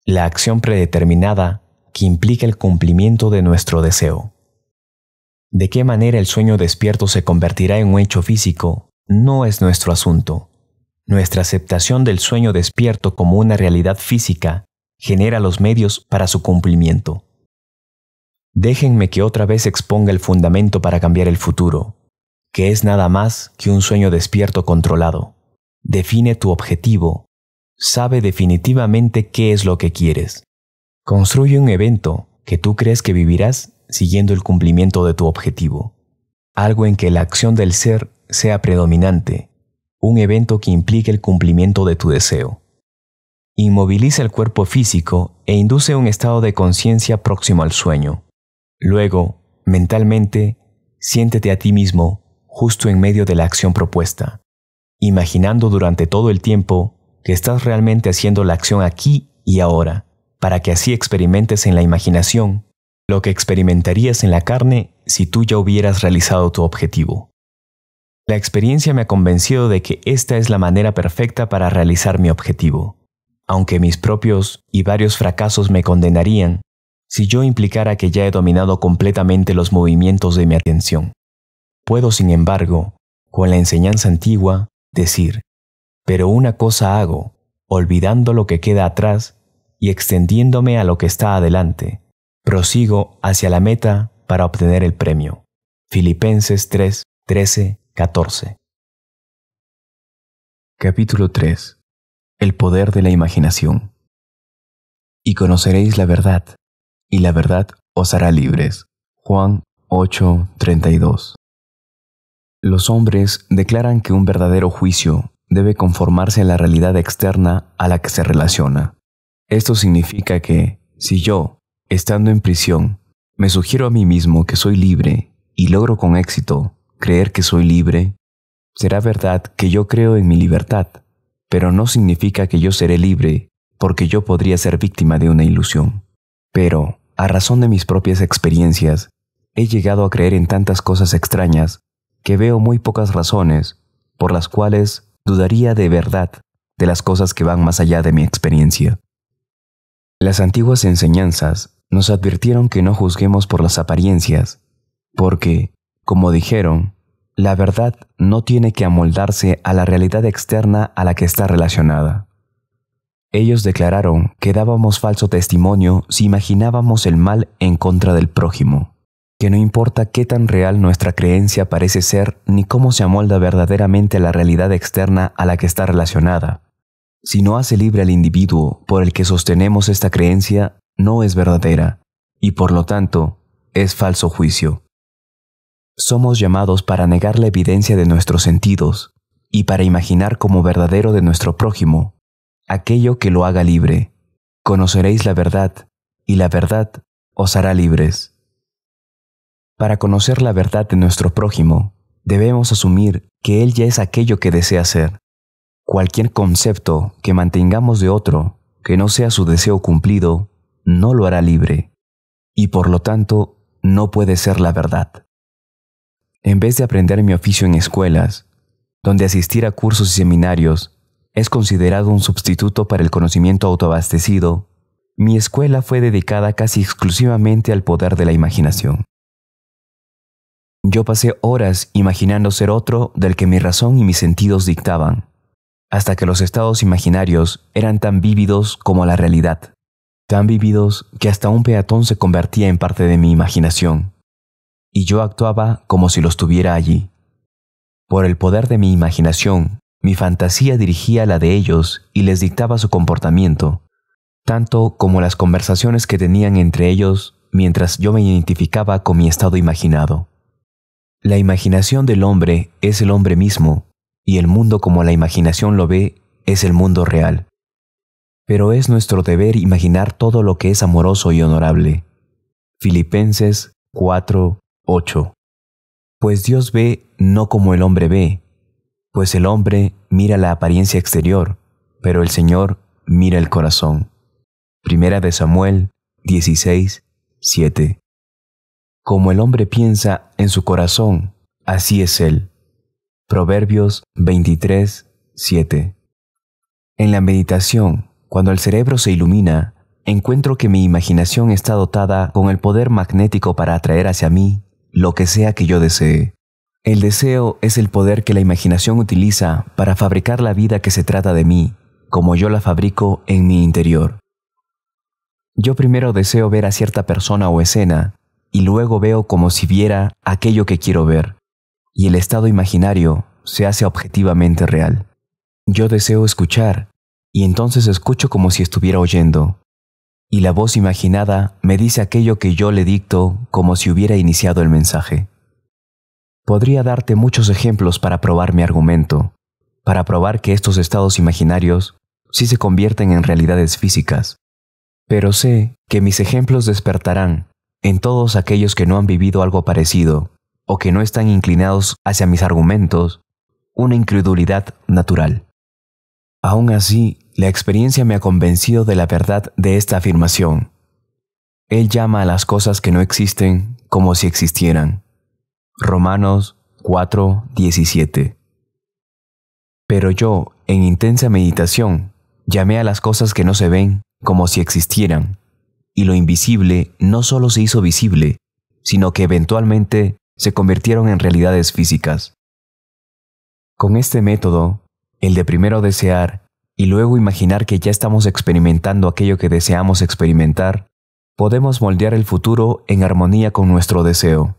La acción predeterminada que implica el cumplimiento de nuestro deseo. De qué manera el sueño despierto se convertirá en un hecho físico no es nuestro asunto. Nuestra aceptación del sueño despierto como una realidad física genera los medios para su cumplimiento. Déjenme que otra vez exponga el fundamento para cambiar el futuro, que es nada más que un sueño despierto controlado. Define tu objetivo, sabe definitivamente qué es lo que quieres. Construye un evento que tú crees que vivirás siguiendo el cumplimiento de tu objetivo. Algo en que la acción del ser sea predominante. Un evento que implique el cumplimiento de tu deseo. Inmoviliza el cuerpo físico e induce un estado de conciencia próximo al sueño. Luego, mentalmente, siéntete a ti mismo justo en medio de la acción propuesta, imaginando durante todo el tiempo que estás realmente haciendo la acción aquí y ahora para que así experimentes en la imaginación lo que experimentarías en la carne si tú ya hubieras realizado tu objetivo. La experiencia me ha convencido de que esta es la manera perfecta para realizar mi objetivo, aunque mis propios y varios fracasos me condenarían si yo implicara que ya he dominado completamente los movimientos de mi atención. Puedo, sin embargo, con la enseñanza antigua, decir, pero una cosa hago, olvidando lo que queda atrás y extendiéndome a lo que está adelante, prosigo hacia la meta para obtener el premio. Filipenses 3, 13, 14. Capítulo 3. El poder de la imaginación. Y conoceréis la verdad, y la verdad os hará libres. Juan 8, 32. Los hombres declaran que un verdadero juicio debe conformarse a la realidad externa a la que se relaciona. Esto significa que, si yo, estando en prisión, me sugiero a mí mismo que soy libre y logro con éxito creer que soy libre, será verdad que yo creo en mi libertad, pero no significa que yo seré libre porque yo podría ser víctima de una ilusión. Pero, a razón de mis propias experiencias, he llegado a creer en tantas cosas extrañas que veo muy pocas razones por las cuales dudaría de verdad de las cosas que van más allá de mi experiencia. Las antiguas enseñanzas nos advirtieron que no juzguemos por las apariencias, porque, como dijeron, la verdad no tiene que amoldarse a la realidad externa a la que está relacionada. Ellos declararon que dábamos falso testimonio si imaginábamos el mal en contra del prójimo, que no importa qué tan real nuestra creencia parece ser ni cómo se amolda verdaderamente a la realidad externa a la que está relacionada, si no hace libre al individuo por el que sostenemos esta creencia, no es verdadera, y por lo tanto, es falso juicio. Somos llamados para negar la evidencia de nuestros sentidos y para imaginar como verdadero de nuestro prójimo aquello que lo haga libre. Conoceréis la verdad, y la verdad os hará libres. Para conocer la verdad de nuestro prójimo, debemos asumir que Él ya es aquello que desea ser. Cualquier concepto que mantengamos de otro que no sea su deseo cumplido, no lo hará libre, y por lo tanto no puede ser la verdad. En vez de aprender mi oficio en escuelas, donde asistir a cursos y seminarios es considerado un sustituto para el conocimiento autoabastecido, mi escuela fue dedicada casi exclusivamente al poder de la imaginación. Yo pasé horas imaginando ser otro del que mi razón y mis sentidos dictaban hasta que los estados imaginarios eran tan vívidos como la realidad, tan vívidos que hasta un peatón se convertía en parte de mi imaginación, y yo actuaba como si los tuviera allí. Por el poder de mi imaginación, mi fantasía dirigía la de ellos y les dictaba su comportamiento, tanto como las conversaciones que tenían entre ellos mientras yo me identificaba con mi estado imaginado. La imaginación del hombre es el hombre mismo, y el mundo como la imaginación lo ve es el mundo real. Pero es nuestro deber imaginar todo lo que es amoroso y honorable. Filipenses 4, 8. Pues Dios ve no como el hombre ve, pues el hombre mira la apariencia exterior, pero el Señor mira el corazón. Primera de Samuel 16, 7. Como el hombre piensa en su corazón, así es él. Proverbios 23, 7. En la meditación, cuando el cerebro se ilumina, encuentro que mi imaginación está dotada con el poder magnético para atraer hacia mí lo que sea que yo desee. El deseo es el poder que la imaginación utiliza para fabricar la vida que se trata de mí, como yo la fabrico en mi interior. Yo primero deseo ver a cierta persona o escena, y luego veo como si viera aquello que quiero ver y el estado imaginario se hace objetivamente real. Yo deseo escuchar, y entonces escucho como si estuviera oyendo, y la voz imaginada me dice aquello que yo le dicto como si hubiera iniciado el mensaje. Podría darte muchos ejemplos para probar mi argumento, para probar que estos estados imaginarios sí se convierten en realidades físicas, pero sé que mis ejemplos despertarán en todos aquellos que no han vivido algo parecido o que no están inclinados hacia mis argumentos, una incredulidad natural. Aún así, la experiencia me ha convencido de la verdad de esta afirmación. Él llama a las cosas que no existen como si existieran. Romanos 4:17. Pero yo, en intensa meditación, llamé a las cosas que no se ven como si existieran, y lo invisible no solo se hizo visible, sino que eventualmente se convirtieron en realidades físicas. Con este método, el de primero desear y luego imaginar que ya estamos experimentando aquello que deseamos experimentar, podemos moldear el futuro en armonía con nuestro deseo.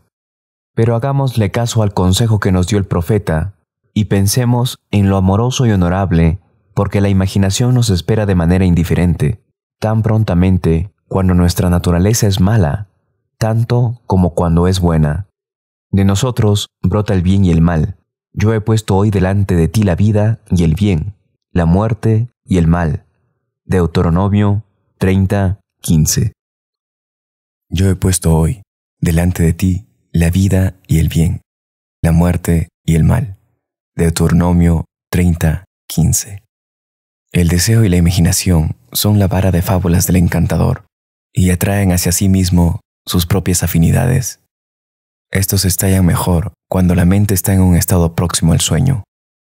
Pero hagámosle caso al consejo que nos dio el profeta y pensemos en lo amoroso y honorable, porque la imaginación nos espera de manera indiferente, tan prontamente cuando nuestra naturaleza es mala, tanto como cuando es buena. De nosotros brota el bien y el mal. Yo he puesto hoy delante de ti la vida y el bien, la muerte y el mal. Deuteronomio 30, 15. Yo he puesto hoy delante de ti la vida y el bien, la muerte y el mal. Deuteronomio 30, 15. El deseo y la imaginación son la vara de fábulas del encantador y atraen hacia sí mismo sus propias afinidades. Estos estallan mejor cuando la mente está en un estado próximo al sueño.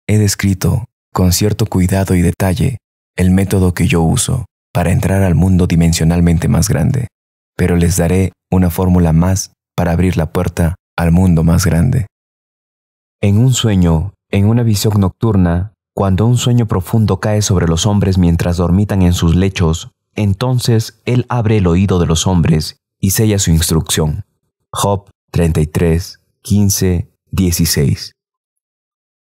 He descrito, con cierto cuidado y detalle, el método que yo uso para entrar al mundo dimensionalmente más grande, pero les daré una fórmula más para abrir la puerta al mundo más grande. En un sueño, en una visión nocturna, cuando un sueño profundo cae sobre los hombres mientras dormitan en sus lechos, entonces Él abre el oído de los hombres y sella su instrucción. Job 33, 15, 16.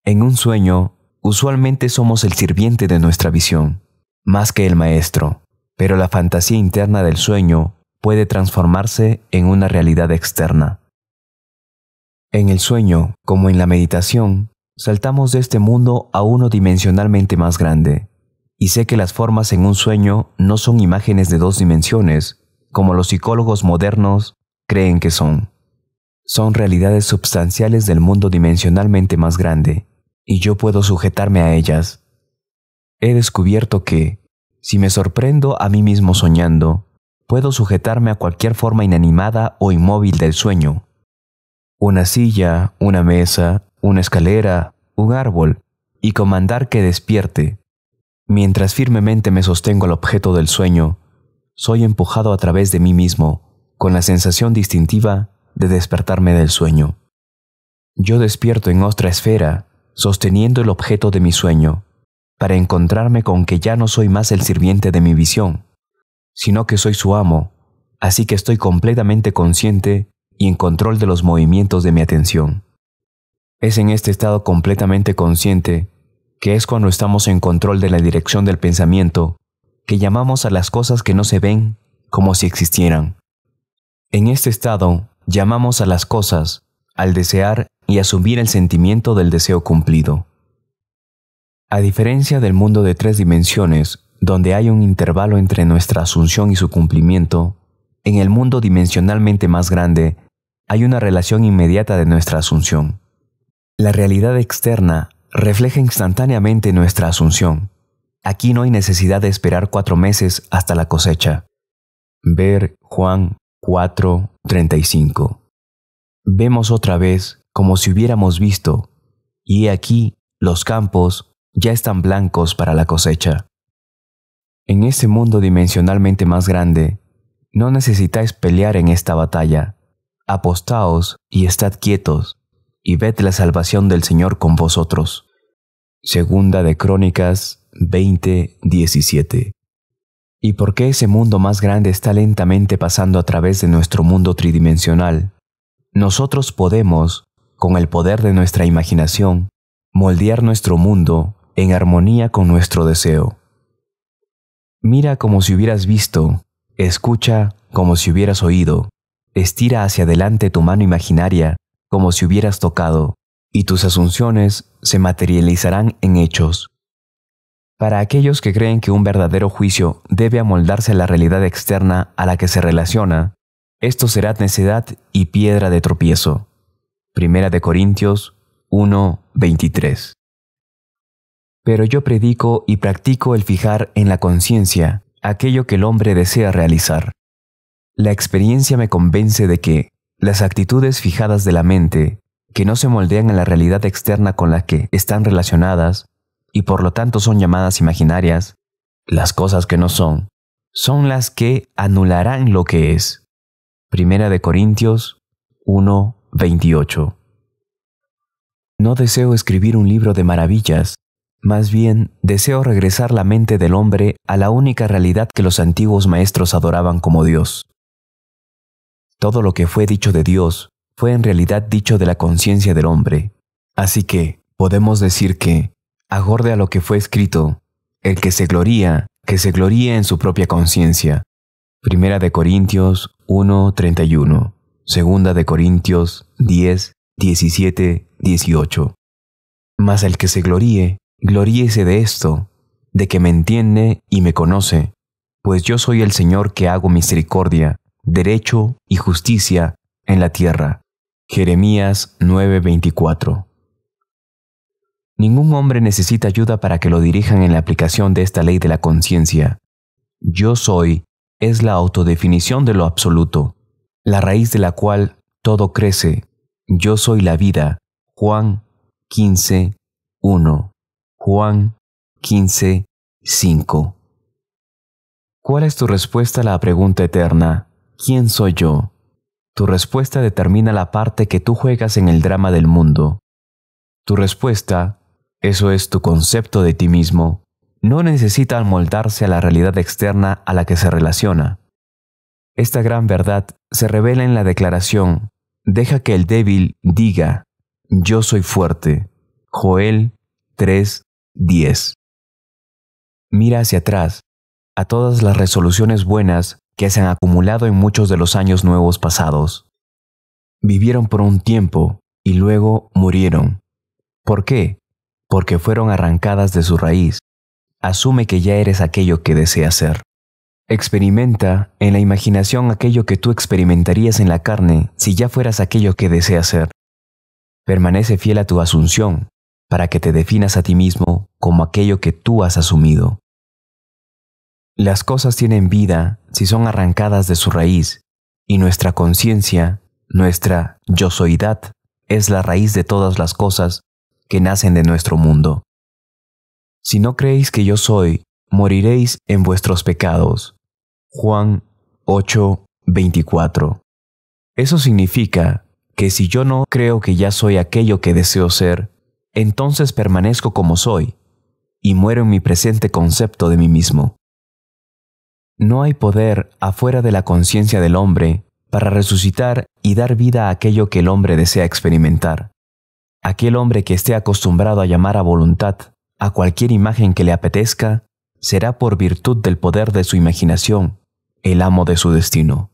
En un sueño, usualmente somos el sirviente de nuestra visión, más que el maestro, pero la fantasía interna del sueño puede transformarse en una realidad externa. En el sueño, como en la meditación, saltamos de este mundo a uno dimensionalmente más grande, y sé que las formas en un sueño no son imágenes de dos dimensiones, como los psicólogos modernos creen que son. Son realidades substanciales del mundo dimensionalmente más grande, y yo puedo sujetarme a ellas. He descubierto que, si me sorprendo a mí mismo soñando, puedo sujetarme a cualquier forma inanimada o inmóvil del sueño. Una silla, una mesa, una escalera, un árbol, y comandar que despierte. Mientras firmemente me sostengo al objeto del sueño, soy empujado a través de mí mismo, con la sensación distintiva de despertarme del sueño. Yo despierto en otra esfera, sosteniendo el objeto de mi sueño, para encontrarme con que ya no soy más el sirviente de mi visión, sino que soy su amo, así que estoy completamente consciente y en control de los movimientos de mi atención. Es en este estado completamente consciente que es cuando estamos en control de la dirección del pensamiento, que llamamos a las cosas que no se ven como si existieran. En este estado llamamos a las cosas al desear y asumir el sentimiento del deseo cumplido. A diferencia del mundo de tres dimensiones, donde hay un intervalo entre nuestra asunción y su cumplimiento, en el mundo dimensionalmente más grande hay una relación inmediata de nuestra asunción. La realidad externa refleja instantáneamente nuestra asunción. Aquí no hay necesidad de esperar cuatro meses hasta la cosecha. Ver Juan 4, 35. Vemos otra vez como si hubiéramos visto, y he aquí los campos ya están blancos para la cosecha. En este mundo dimensionalmente más grande, no necesitáis pelear en esta batalla. Apostaos y estad quietos, y ved la salvación del Señor con vosotros. Segunda de Crónicas 20:17 ¿Y porque ese mundo más grande está lentamente pasando a través de nuestro mundo tridimensional? Nosotros podemos, con el poder de nuestra imaginación, moldear nuestro mundo en armonía con nuestro deseo. Mira como si hubieras visto, escucha como si hubieras oído, estira hacia adelante tu mano imaginaria como si hubieras tocado, y tus asunciones se materializarán en hechos. Para aquellos que creen que un verdadero juicio debe amoldarse a la realidad externa a la que se relaciona, esto será necedad y piedra de tropiezo. Primera de Corintios 1:23. Pero yo predico y practico el fijar en la conciencia aquello que el hombre desea realizar. La experiencia me convence de que las actitudes fijadas de la mente, que no se moldean en la realidad externa con la que están relacionadas, y por lo tanto son llamadas imaginarias, las cosas que no son, son las que anularán lo que es. Primera de Corintios 1:28. No deseo escribir un libro de maravillas, más bien deseo regresar la mente del hombre a la única realidad que los antiguos maestros adoraban como Dios. Todo lo que fue dicho de Dios fue en realidad dicho de la conciencia del hombre. Así que podemos decir que acorde a lo que fue escrito, el que se gloría, que se gloríe en su propia conciencia. Primera de Corintios 1:31, Segunda de Corintios 10, 17, 18. Mas el que se gloríe, gloríese de esto, de que me entiende y me conoce, pues yo soy el Señor que hago misericordia, derecho y justicia en la tierra. Jeremías 24. Ningún hombre necesita ayuda para que lo dirijan en la aplicación de esta ley de la conciencia. Yo soy es la autodefinición de lo absoluto, la raíz de la cual todo crece. Yo soy la vida. Juan 15, 1. Juan 15, ¿Cuál es tu respuesta a la pregunta eterna? ¿Quién soy yo? Tu respuesta determina la parte que tú juegas en el drama del mundo. Tu respuesta eso es tu concepto de ti mismo. No necesita moldarse a la realidad externa a la que se relaciona. Esta gran verdad se revela en la declaración, deja que el débil diga, yo soy fuerte. Joel 3:10. Mira hacia atrás, a todas las resoluciones buenas que se han acumulado en muchos de los años nuevos pasados. Vivieron por un tiempo y luego murieron. ¿Por qué? porque fueron arrancadas de su raíz. Asume que ya eres aquello que deseas ser. Experimenta en la imaginación aquello que tú experimentarías en la carne si ya fueras aquello que deseas ser. Permanece fiel a tu asunción, para que te definas a ti mismo como aquello que tú has asumido. Las cosas tienen vida si son arrancadas de su raíz, y nuestra conciencia, nuestra yo soyidad, es la raíz de todas las cosas que nacen de nuestro mundo. Si no creéis que yo soy, moriréis en vuestros pecados. Juan 8.24 Eso significa que si yo no creo que ya soy aquello que deseo ser, entonces permanezco como soy y muero en mi presente concepto de mí mismo. No hay poder afuera de la conciencia del hombre para resucitar y dar vida a aquello que el hombre desea experimentar. Aquel hombre que esté acostumbrado a llamar a voluntad a cualquier imagen que le apetezca, será por virtud del poder de su imaginación el amo de su destino.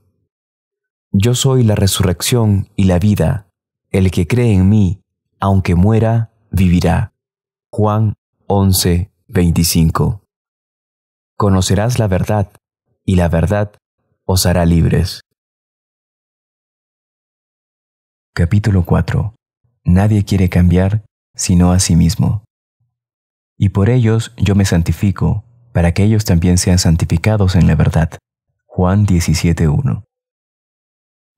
Yo soy la resurrección y la vida. El que cree en mí, aunque muera, vivirá. Juan 11, 25. Conocerás la verdad, y la verdad os hará libres. Capítulo 4 Nadie quiere cambiar sino a sí mismo. Y por ellos yo me santifico, para que ellos también sean santificados en la verdad. Juan 17.1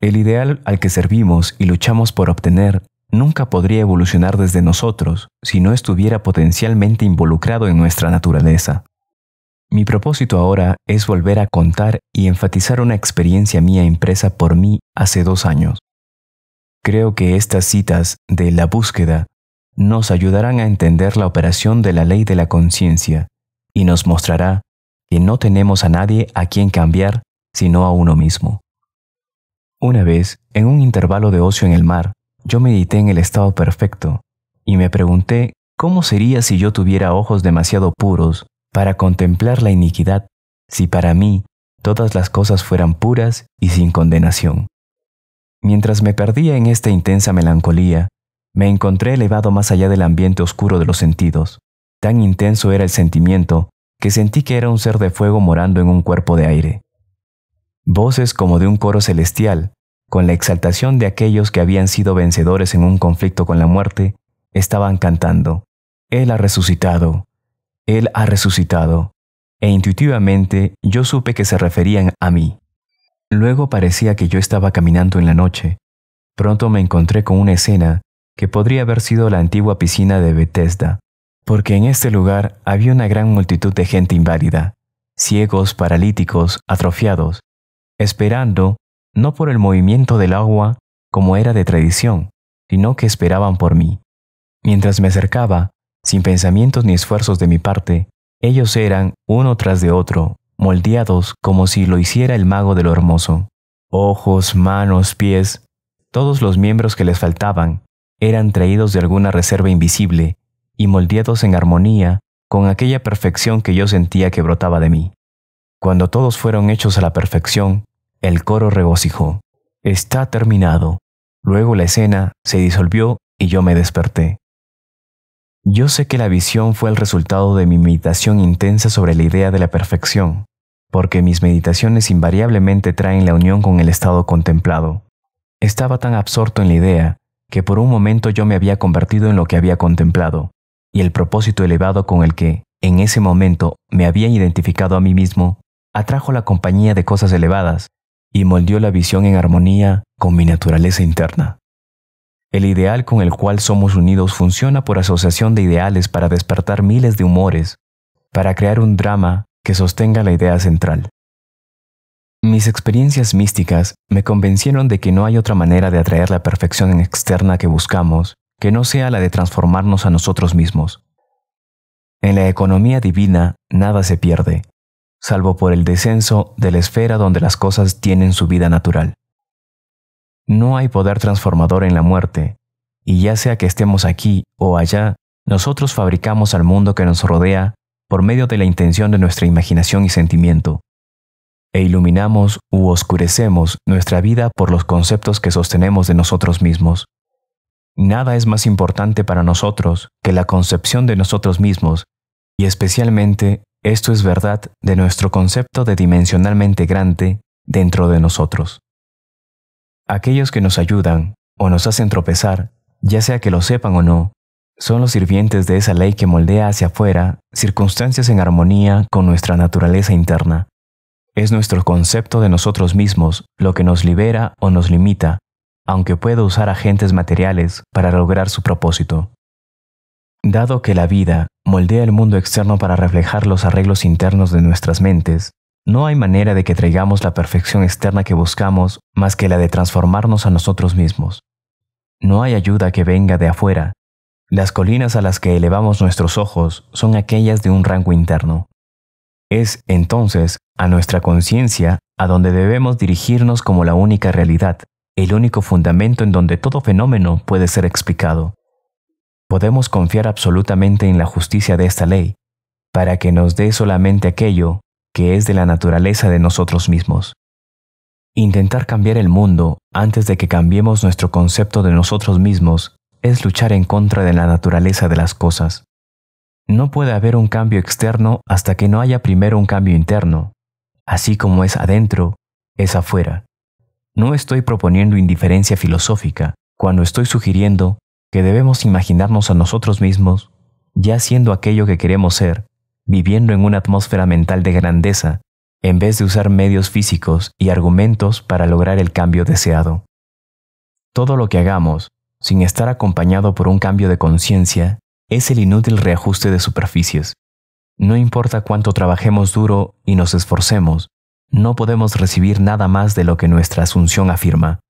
El ideal al que servimos y luchamos por obtener nunca podría evolucionar desde nosotros si no estuviera potencialmente involucrado en nuestra naturaleza. Mi propósito ahora es volver a contar y enfatizar una experiencia mía impresa por mí hace dos años, Creo que estas citas de la búsqueda nos ayudarán a entender la operación de la ley de la conciencia y nos mostrará que no tenemos a nadie a quien cambiar sino a uno mismo. Una vez, en un intervalo de ocio en el mar, yo medité en el estado perfecto y me pregunté cómo sería si yo tuviera ojos demasiado puros para contemplar la iniquidad, si para mí todas las cosas fueran puras y sin condenación. Mientras me perdía en esta intensa melancolía, me encontré elevado más allá del ambiente oscuro de los sentidos. Tan intenso era el sentimiento que sentí que era un ser de fuego morando en un cuerpo de aire. Voces como de un coro celestial, con la exaltación de aquellos que habían sido vencedores en un conflicto con la muerte, estaban cantando, Él ha resucitado, Él ha resucitado, e intuitivamente yo supe que se referían a mí. Luego parecía que yo estaba caminando en la noche. Pronto me encontré con una escena que podría haber sido la antigua piscina de Bethesda, porque en este lugar había una gran multitud de gente inválida, ciegos, paralíticos, atrofiados, esperando, no por el movimiento del agua, como era de tradición, sino que esperaban por mí. Mientras me acercaba, sin pensamientos ni esfuerzos de mi parte, ellos eran, uno tras de otro, moldeados como si lo hiciera el mago de lo hermoso. Ojos, manos, pies, todos los miembros que les faltaban eran traídos de alguna reserva invisible y moldeados en armonía con aquella perfección que yo sentía que brotaba de mí. Cuando todos fueron hechos a la perfección, el coro regocijó. Está terminado. Luego la escena se disolvió y yo me desperté. Yo sé que la visión fue el resultado de mi meditación intensa sobre la idea de la perfección porque mis meditaciones invariablemente traen la unión con el estado contemplado. Estaba tan absorto en la idea que por un momento yo me había convertido en lo que había contemplado, y el propósito elevado con el que, en ese momento, me había identificado a mí mismo, atrajo la compañía de cosas elevadas y moldeó la visión en armonía con mi naturaleza interna. El ideal con el cual somos unidos funciona por asociación de ideales para despertar miles de humores, para crear un drama que sostenga la idea central. Mis experiencias místicas me convencieron de que no hay otra manera de atraer la perfección externa que buscamos que no sea la de transformarnos a nosotros mismos. En la economía divina nada se pierde, salvo por el descenso de la esfera donde las cosas tienen su vida natural. No hay poder transformador en la muerte, y ya sea que estemos aquí o allá, nosotros fabricamos al mundo que nos rodea por medio de la intención de nuestra imaginación y sentimiento, e iluminamos u oscurecemos nuestra vida por los conceptos que sostenemos de nosotros mismos. Nada es más importante para nosotros que la concepción de nosotros mismos, y especialmente esto es verdad de nuestro concepto de dimensionalmente grande dentro de nosotros. Aquellos que nos ayudan o nos hacen tropezar, ya sea que lo sepan o no, son los sirvientes de esa ley que moldea hacia afuera circunstancias en armonía con nuestra naturaleza interna. Es nuestro concepto de nosotros mismos lo que nos libera o nos limita, aunque pueda usar agentes materiales para lograr su propósito. Dado que la vida moldea el mundo externo para reflejar los arreglos internos de nuestras mentes, no hay manera de que traigamos la perfección externa que buscamos más que la de transformarnos a nosotros mismos. No hay ayuda que venga de afuera, las colinas a las que elevamos nuestros ojos son aquellas de un rango interno. Es, entonces, a nuestra conciencia a donde debemos dirigirnos como la única realidad, el único fundamento en donde todo fenómeno puede ser explicado. Podemos confiar absolutamente en la justicia de esta ley, para que nos dé solamente aquello que es de la naturaleza de nosotros mismos. Intentar cambiar el mundo antes de que cambiemos nuestro concepto de nosotros mismos es luchar en contra de la naturaleza de las cosas. No puede haber un cambio externo hasta que no haya primero un cambio interno. Así como es adentro, es afuera. No estoy proponiendo indiferencia filosófica cuando estoy sugiriendo que debemos imaginarnos a nosotros mismos ya siendo aquello que queremos ser, viviendo en una atmósfera mental de grandeza, en vez de usar medios físicos y argumentos para lograr el cambio deseado. Todo lo que hagamos, sin estar acompañado por un cambio de conciencia, es el inútil reajuste de superficies. No importa cuánto trabajemos duro y nos esforcemos, no podemos recibir nada más de lo que nuestra asunción afirma.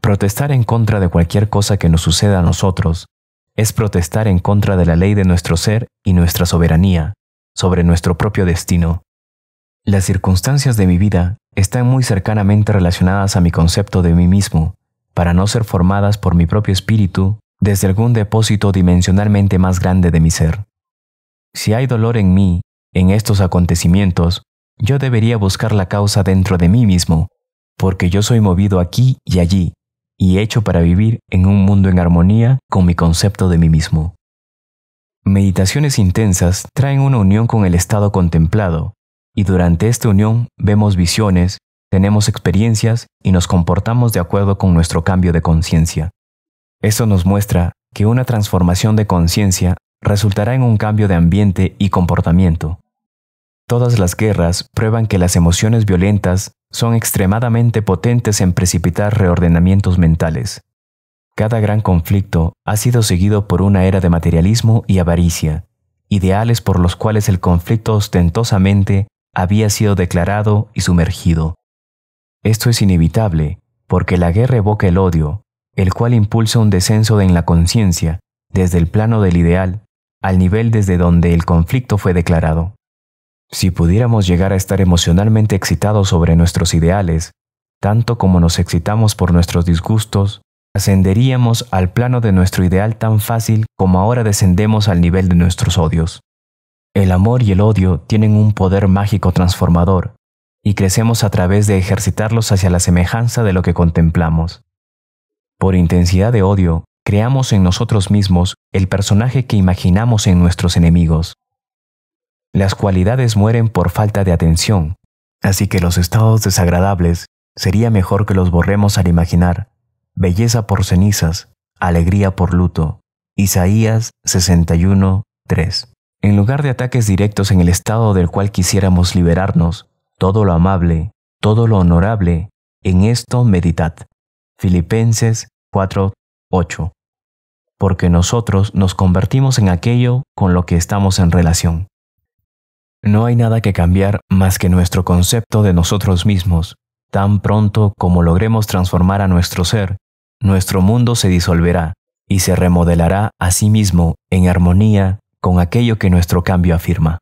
Protestar en contra de cualquier cosa que nos suceda a nosotros es protestar en contra de la ley de nuestro ser y nuestra soberanía sobre nuestro propio destino. Las circunstancias de mi vida están muy cercanamente relacionadas a mi concepto de mí mismo, para no ser formadas por mi propio espíritu desde algún depósito dimensionalmente más grande de mi ser. Si hay dolor en mí, en estos acontecimientos, yo debería buscar la causa dentro de mí mismo, porque yo soy movido aquí y allí, y hecho para vivir en un mundo en armonía con mi concepto de mí mismo. Meditaciones intensas traen una unión con el estado contemplado, y durante esta unión vemos visiones tenemos experiencias y nos comportamos de acuerdo con nuestro cambio de conciencia. Esto nos muestra que una transformación de conciencia resultará en un cambio de ambiente y comportamiento. Todas las guerras prueban que las emociones violentas son extremadamente potentes en precipitar reordenamientos mentales. Cada gran conflicto ha sido seguido por una era de materialismo y avaricia, ideales por los cuales el conflicto ostentosamente había sido declarado y sumergido. Esto es inevitable porque la guerra evoca el odio, el cual impulsa un descenso en la conciencia desde el plano del ideal al nivel desde donde el conflicto fue declarado. Si pudiéramos llegar a estar emocionalmente excitados sobre nuestros ideales, tanto como nos excitamos por nuestros disgustos, ascenderíamos al plano de nuestro ideal tan fácil como ahora descendemos al nivel de nuestros odios. El amor y el odio tienen un poder mágico transformador y crecemos a través de ejercitarlos hacia la semejanza de lo que contemplamos. Por intensidad de odio, creamos en nosotros mismos el personaje que imaginamos en nuestros enemigos. Las cualidades mueren por falta de atención, así que los estados desagradables sería mejor que los borremos al imaginar belleza por cenizas, alegría por luto. Isaías 61, En lugar de ataques directos en el estado del cual quisiéramos liberarnos, todo lo amable, todo lo honorable, en esto meditad. Filipenses 4:8. Porque nosotros nos convertimos en aquello con lo que estamos en relación. No hay nada que cambiar más que nuestro concepto de nosotros mismos. Tan pronto como logremos transformar a nuestro ser, nuestro mundo se disolverá y se remodelará a sí mismo en armonía con aquello que nuestro cambio afirma.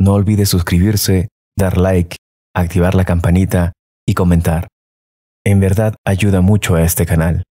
No olvide suscribirse, dar like, activar la campanita y comentar. En verdad ayuda mucho a este canal.